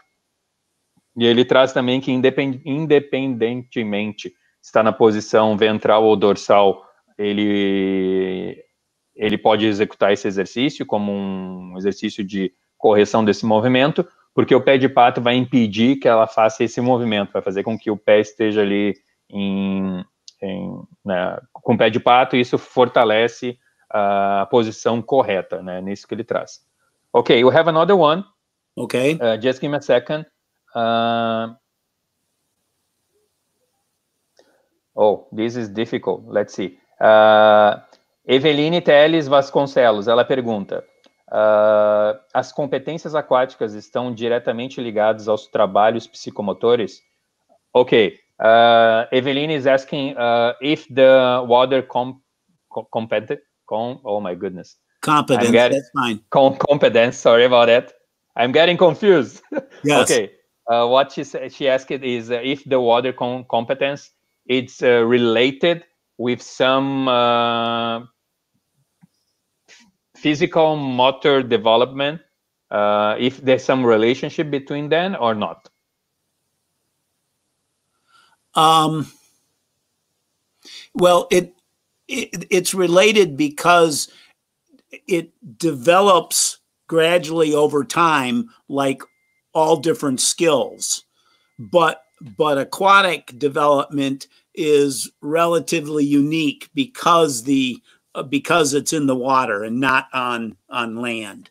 e ele traz também que, independentemente está na posição ventral ou dorsal, ele, ele pode executar esse exercício como um exercício de correção desse movimento, porque o pé de pato vai impedir que ela faça esse movimento, vai fazer com que o pé esteja ali em, em, né, com o pé de pato, e isso fortalece a posição correta, né, nisso que ele traz. Ok, we have another one. Ok. Uh, just give me a second. Uh, oh, this is difficult. Let's see. Uh, Eveline Teles Vasconcelos, ela pergunta: uh, as competências aquáticas estão diretamente ligadas aos trabalhos psicomotores? Ok. Uh, Eveline is asking uh, if the water com, competent. Com, oh my goodness. Competence. Getting, that's fine. Com, competence. Sorry about that. I'm getting confused. Yes. okay. uh, what she she asked is uh, if the water com competence it's uh, related with some uh, physical motor development uh, if there's some relationship between them or not um, well it, it, it's related because it develops gradually over time like all different skills, but but aquatic development is relatively unique because the uh, because it's in the water and not on on land.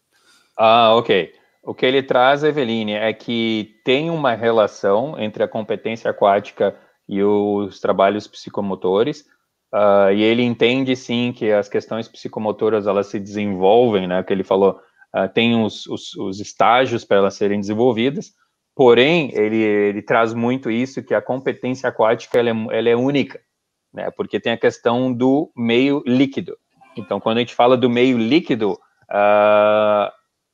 Ah, ok. O que ele traz, Eveline, é que tem uma relação entre a competência aquática e os trabalhos psicomotores. Uh, e ele entende sim que as questões psicomotoras elas se desenvolvem, né? Que ele falou Uh, tem os, os, os estágios para elas serem desenvolvidas, porém, ele, ele traz muito isso, que a competência aquática ela é, ela é única, né? porque tem a questão do meio líquido. Então, quando a gente fala do meio líquido, uh,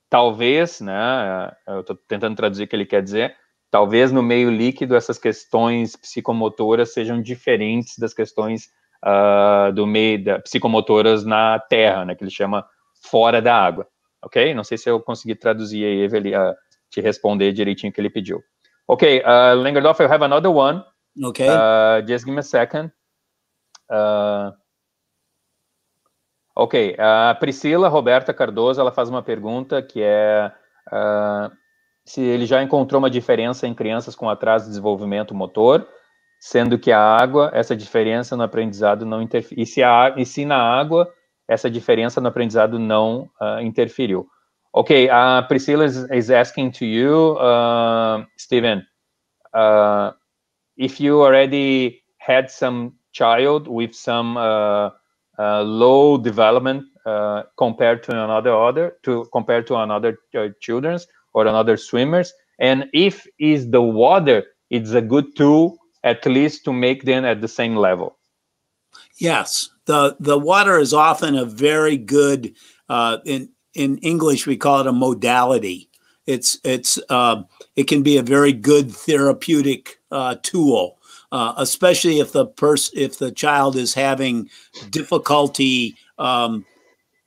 talvez, né, eu estou tentando traduzir o que ele quer dizer, talvez no meio líquido essas questões psicomotoras sejam diferentes das questões uh, do meio da, psicomotoras na terra, né, que ele chama fora da água ok? Não sei se eu consegui traduzir aí, Evelia, uh, te responder direitinho o que ele pediu. Ok, uh, Langerdorf, I have another one. Ok, Uh, just give me a second. Uh, ok, a uh, Priscila Roberta Cardoso, ela faz uma pergunta que é uh, se ele já encontrou uma diferença em crianças com atraso de desenvolvimento motor, sendo que a água, essa diferença no aprendizado não interfere, e e se na água essa diferença no aprendizado não uh, interferiu. Okay, uh, Priscilla is, is, asking to you, uh, ah, Stephen, uh, ah, if you already had some child with some low development compared to another other to compared to another uh, children's or another swimmers, and if is the water, it's a good tool at least to make them at the same level. Yes, the the water is often a very good uh, in in English we call it a modality. It's it's uh, it can be a very good therapeutic uh, tool, uh, especially if the person if the child is having difficulty. Um,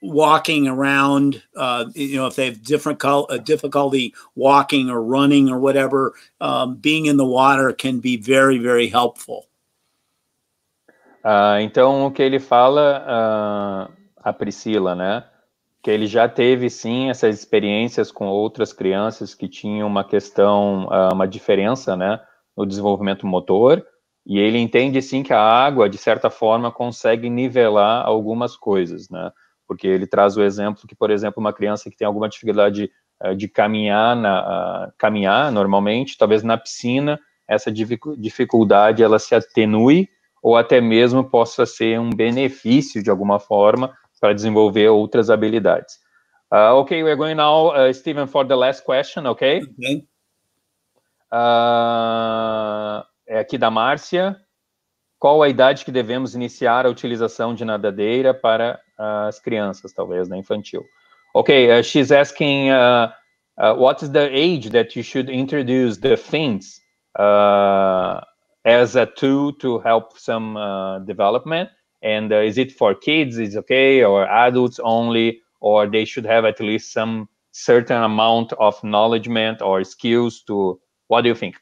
walking around uh, you know if they have different difficulty walking or running or whatever um, being in the water can be very very helpful Ah, então, o que ele fala, ah, a Priscila, né? Que ele já teve, sim, essas experiências com outras crianças que tinham uma questão, ah, uma diferença, né? No desenvolvimento motor. E ele entende, sim, que a água, de certa forma, consegue nivelar algumas coisas, né? Porque ele traz o exemplo que, por exemplo, uma criança que tem alguma dificuldade de caminhar, na, caminhar normalmente, talvez na piscina, essa dificuldade ela se atenue ou até mesmo possa ser um benefício de alguma forma para desenvolver outras habilidades. Uh, okay, we're going now, uh, Stephen, for the last question, ok? okay. Uh, é aqui da Márcia. Qual a idade que devemos iniciar a utilização de nadadeira para ah, as crianças, talvez, na né, infantil? Ok, uh, she's asking uh, uh, what is the age that you should introduce the fins? Uh, as a tool to help some uh, development and uh, is it for kids is okay or adults only or they should have at least some certain amount of knowledgement or skills to what do you think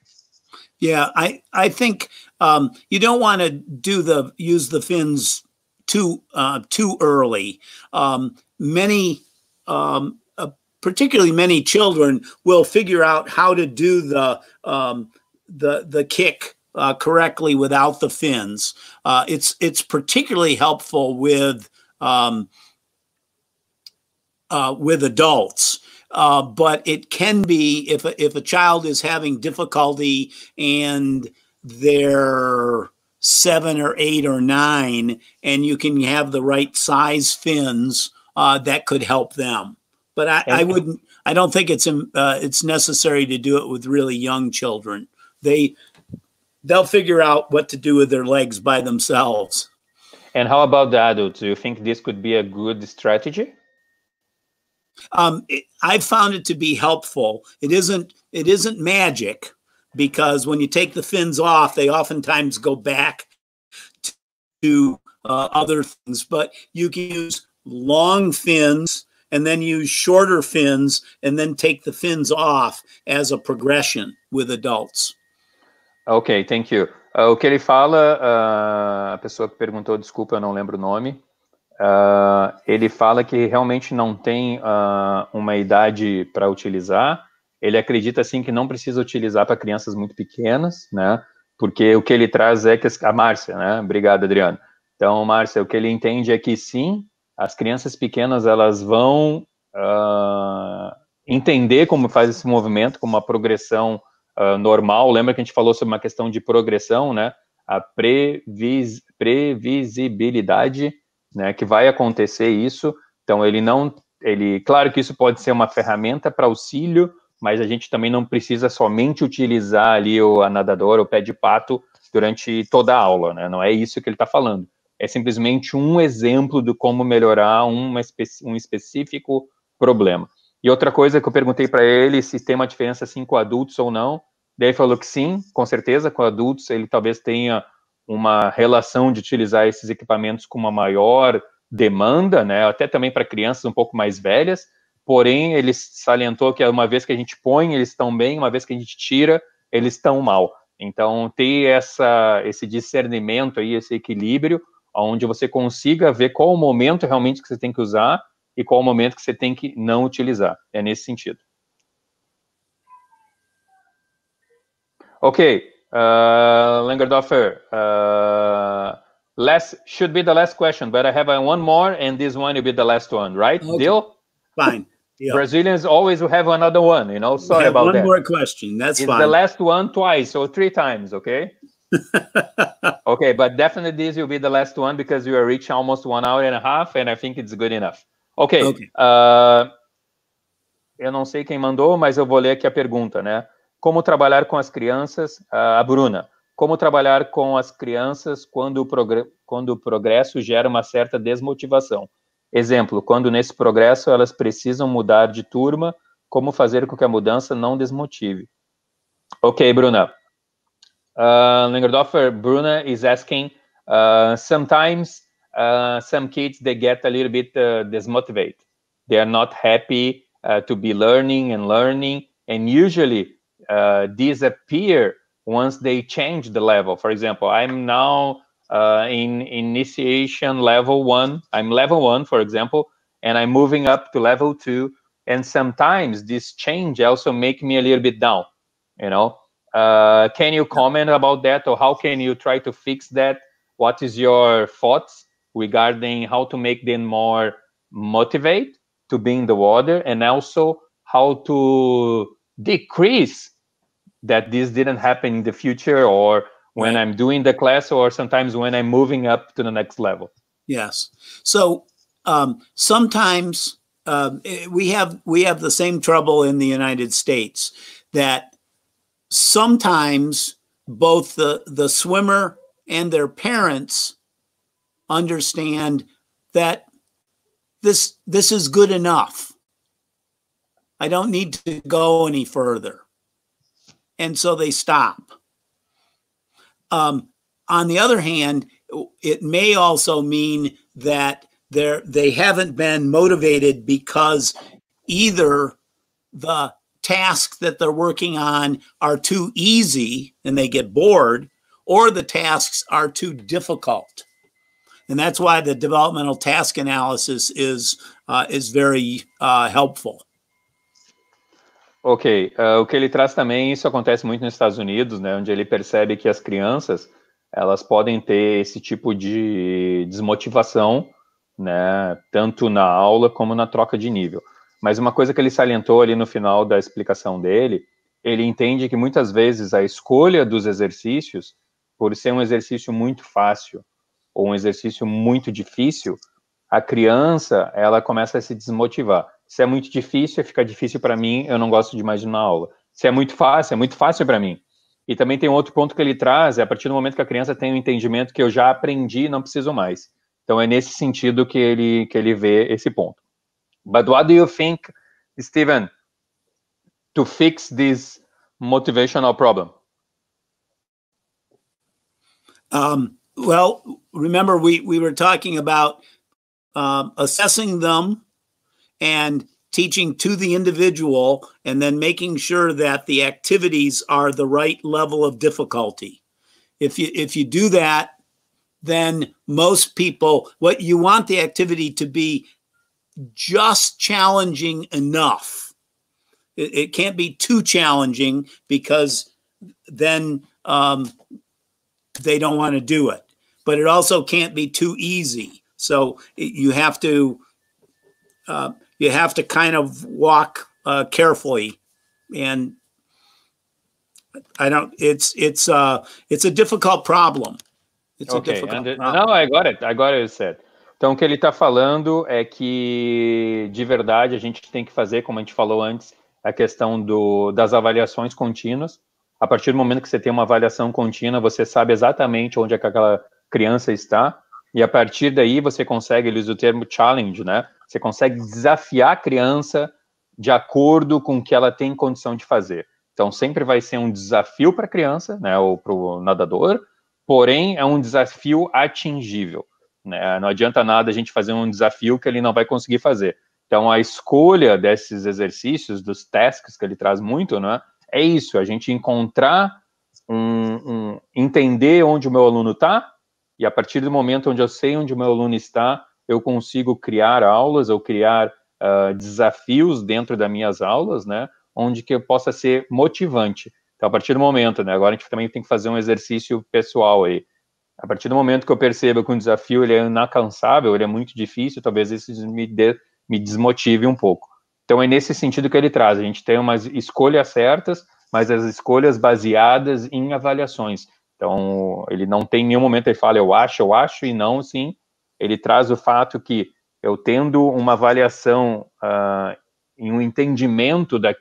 yeah i i think um, you don't want to do the use the fins too uh, too early um, many um, uh, particularly many children will figure out how to do the um, the the kick uh, correctly without the fins. Uh, it's it's particularly helpful with um, uh, with adults. Uh, but it can be if a, if a child is having difficulty and they're seven or eight or nine, and you can have the right size fins uh, that could help them. But I, I wouldn't. I don't think it's um, uh, it's necessary to do it with really young children. They they'll figure out what to do with their legs by themselves. And how about the adults? Do you think this could be a good strategy? Um, it, I've found it to be helpful. It isn't. It isn't magic because when you take the fins off, they oftentimes go back to uh, other things. But you can use long fins and then use shorter fins and then take the fins off as a progression with adults. Ok, thank you. Uh, o que ele fala, uh, a pessoa que perguntou, desculpa, eu não lembro o nome, uh, ele fala que realmente não tem uma idade para utilizar, ele acredita, assim, que não precisa utilizar para crianças muito pequenas, né, porque o que ele traz é que, a Márcia, né, obrigado, Adriano. Então, Márcia, o que ele entende é que, sim, as crianças pequenas, elas vão entender como faz esse movimento, como a progressão ah, normal. Lembra que a gente falou sobre uma questão de progressão, né? A previs, previsibilidade, né? Que vai acontecer isso. Então, ele não. ele, Claro que isso pode ser uma ferramenta para auxílio, mas a gente também não precisa somente utilizar ali o a nadadora, o pé de pato, durante toda a aula, né? Não é isso que ele está falando. É simplesmente um exemplo de como melhorar uma, um específico problema. E outra coisa que eu perguntei para ele se tem uma diferença assim com adultos ou não. Daí ele falou que sim, com certeza, com adultos ele talvez tenha uma relação de utilizar esses equipamentos com uma maior demanda, né? Até também para crianças um pouco mais velhas. Porém, ele salientou que uma vez que a gente põe, eles estão bem, uma vez que a gente tira, eles estão mal. Então, ter essa, esse discernimento aí, esse equilíbrio, onde você consiga ver qual o momento realmente que você tem que usar e qual o momento que você tem que não utilizar. É nesse sentido. Ok. Uh, Langerdorfer, uh, last, should be the last question, but I have uh, one more, and this one will be the last one, right? Okay. Deal? Fine. Yeah. Brazilians always have another one, you know. Sorry about one that. One more question. That's it's fine. the last one twice or three times, okay? okay, but definitely this will be the last one because we are reached almost one hour and a half, and I think it's good enough. Ok. okay. Uh, eu não sei quem mandou, mas eu vou ler aqui a pergunta, né? Como trabalhar com as crianças? Uh, a Bruna. Como trabalhar com as crianças quando o, quando o progresso gera uma certa desmotivação? Exemplo, quando nesse progresso elas precisam mudar de turma, como fazer com que a mudança não desmotive? Ok, Bruna. Uh, Bruna is asking, uh, sometimes Uh, some kids they get a little bit uh, dismotivated. They are not happy uh, to be learning and learning, and usually uh, disappear once they change the level. For example, I'm now in initiation level one. I'm level one, for example, and I'm moving up to level two. And sometimes this change also make me a little bit down. You know, uh, can you comment about that or how can you try to fix that what is your thoughts regarding how to make them more motivate to be in the water and also how to decrease that this didn't happen in the future or when right. I'm doing the class or sometimes when I'm moving up to the next level. Yes. So um, sometimes um, we have we have the same trouble in the United States that sometimes both the the swimmer and their parents understand that this this is good enough. I don't need to go any further. And so they stop. Um, on the other hand, it may also mean that they're, they haven't been motivated because either the tasks that they're working on are too easy and they get bored, or the tasks are too difficult and that's why the developmental task analysis is uh, is very uh, helpful. Ok, uh, o que ele traz também, isso acontece muito nos Estados Unidos, né, onde ele percebe que as crianças elas podem ter esse tipo de desmotivação, né, tanto na aula como na troca de nível. Mas uma coisa que ele salientou ali no final da explicação dele, ele entende que muitas vezes a escolha dos exercícios, por ser um exercício muito fácil, ou um exercício muito difícil, a criança ela começa a se desmotivar. Se é muito difícil, fica difícil para mim, eu não gosto de mais de uma aula. Se é muito fácil, é muito fácil para mim. E também tem um outro ponto que ele traz, é a partir do momento que a criança tem o um entendimento que eu já aprendi e não preciso mais. Então é nesse sentido que ele que ele vê esse ponto. But what do you think, Steven, to fix this motivational problem? Um, Well, remember we we were talking about um, assessing them and teaching to the individual, and then making sure that the activities are the right level of difficulty. If you if you do that, then most people what you want the activity to be just challenging enough. It, it can't be too challenging because then um, they don't want to do it. but it also can't be too easy. So you have to uh, you have to kind of walk uh, carefully, and I don't. It's it's uh, it's a difficult problem. It's okay, uh, problem. Não, I got it. I got it said. Então, o que ele está falando é que, de verdade, a gente tem que fazer, como a gente falou antes, a questão do, das avaliações contínuas. A partir do momento que você tem uma avaliação contínua, você sabe exatamente onde é que aquela criança está, e a partir daí você consegue, ele usa o termo challenge, né? Você consegue desafiar a criança de acordo com o que ela tem condição de fazer. Então, sempre vai ser um desafio para a criança, né, ou para o nadador, porém, é um desafio atingível. Né? Não adianta nada a gente fazer um desafio que ele não vai conseguir fazer. Então, a escolha desses exercícios, dos tasks que ele traz muito, né, é isso, a gente encontrar um, um entender onde o meu aluno está e a partir do momento onde eu sei onde o meu aluno está, eu consigo criar aulas ou criar uh, desafios dentro das minhas aulas, né? Onde que eu possa ser motivante. Então, a partir do momento, né? Agora a gente também tem que fazer um exercício pessoal aí. A partir do momento que eu percebo que um desafio ele é inacansável, ele é muito difícil, talvez isso me, me desmotive um pouco. Então, é nesse sentido que ele traz. A gente tem umas escolhas certas, mas as escolhas baseadas em avaliações. Então, ele não tem nenhum momento ele fala eu acho, eu acho, e não, sim. Ele traz o fato que eu tendo uma avaliação uh, ah, em um entendimento da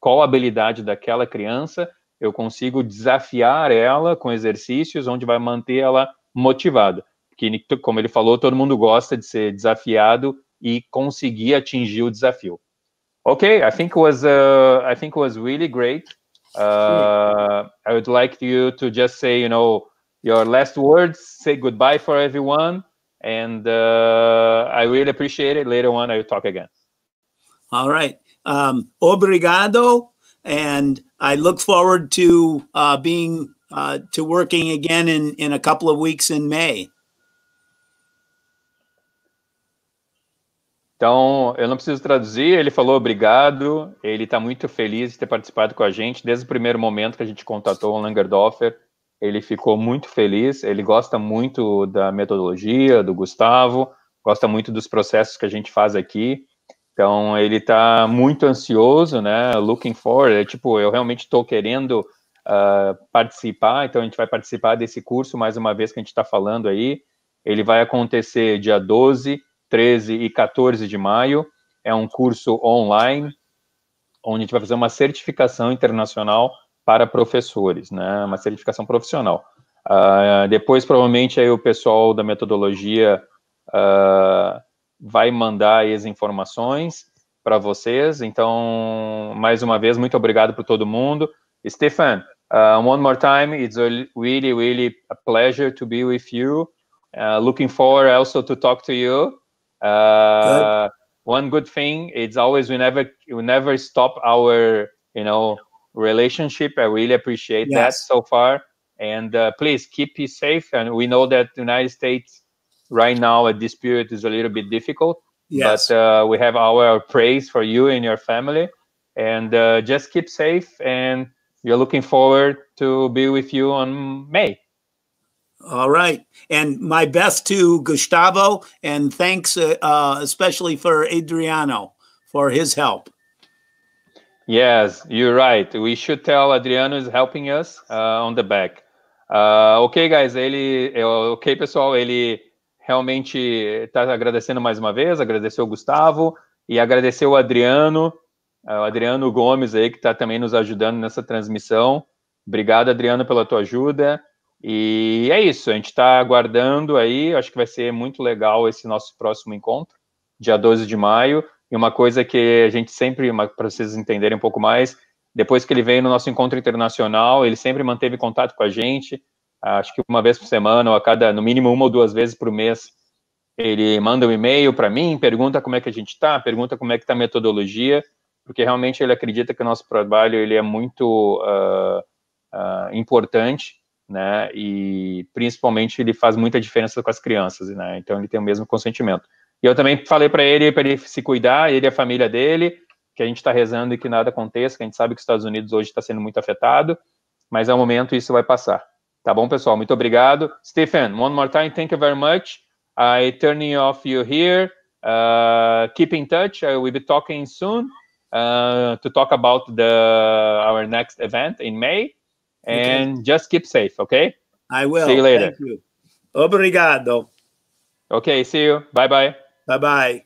qual habilidade daquela criança, eu consigo desafiar ela com exercícios onde vai manter ela motivada. Porque, como ele falou, todo mundo gosta de ser desafiado e conseguir atingir o desafio. Ok, I think was uh, I think was really great. Uh, I would like you to just say, you know, your last words, say goodbye for everyone, and uh, I really appreciate it. Later on, I will talk again. All right. Um, obrigado, and I look forward to uh, being uh, to working again in in a couple of weeks in May. Então, eu não preciso traduzir, ele falou obrigado, ele está muito feliz de ter participado com a gente, desde o primeiro momento que a gente contatou o Langerdorfer, ele ficou muito feliz, ele gosta muito da metodologia, do Gustavo, gosta muito dos processos que a gente faz aqui, então ele está muito ansioso, né, looking forward, é tipo, eu realmente estou querendo uh, participar, então a gente vai participar desse curso, mais uma vez que a gente está falando aí, ele vai acontecer dia 12 13 e 14 de maio. É um curso online, onde a gente vai fazer uma certificação internacional para professores, né? Uma certificação profissional. Uh, depois, provavelmente, aí o pessoal da metodologia uh, vai mandar as informações para vocês. Então, mais uma vez, muito obrigado para todo mundo. Stefan, uh, one more time, it's a really, really a pleasure to be with you. looking forward also to talk to you. Good. Uh, one good thing it's always we never we never stop our you know relationship. I really appreciate yes. that so far. And uh, please keep you safe. And we know that the United States right now at this period is a little bit difficult. Yes. But uh, we have our praise for you and your family. And uh, just keep safe. And we're looking forward to be with you on May. All right. And my best to Gustavo, and thanks uh, uh, especially for Adriano for his help. Yes, you're right. We should tell Adriano is helping us uh, on the back. Uh, ok, guys, ele, ok, pessoal, ele realmente está agradecendo mais uma vez, agradeceu o Gustavo e agradeceu o Adriano, uh, o Adriano Gomes aí, que está também nos ajudando nessa transmissão. Obrigado, Adriano, pela tua ajuda. E é isso, a gente está aguardando aí, acho que vai ser muito legal esse nosso próximo encontro, dia 12 de maio. E uma coisa que a gente sempre, para vocês entenderem um pouco mais, depois que ele veio no nosso encontro internacional, ele sempre manteve contato com a gente, acho que uma vez por semana, ou a cada, no mínimo uma ou duas vezes por mês, ele manda um e-mail para mim, pergunta como é que a gente está, pergunta como é que está a metodologia, porque realmente ele acredita que o nosso trabalho ele é muito uh, uh, importante né? E principalmente ele faz muita diferença com as crianças, né? Então ele tem o mesmo consentimento. E eu também falei para ele para ele se cuidar, ele e a família dele, que a gente está rezando e que nada aconteça, que a gente sabe que os Estados Unidos hoje está sendo muito afetado, mas é o um momento e isso vai passar. Tá bom, pessoal? Muito obrigado. Stephen, one more time, thank you very much. I turning off you here. Uh, keep in touch. I will be talking soon uh, to talk about the our next event in May. and okay. just keep safe, okay? I will. See you later. Thank you. Obrigado. Okay, see you. Bye bye. Bye bye.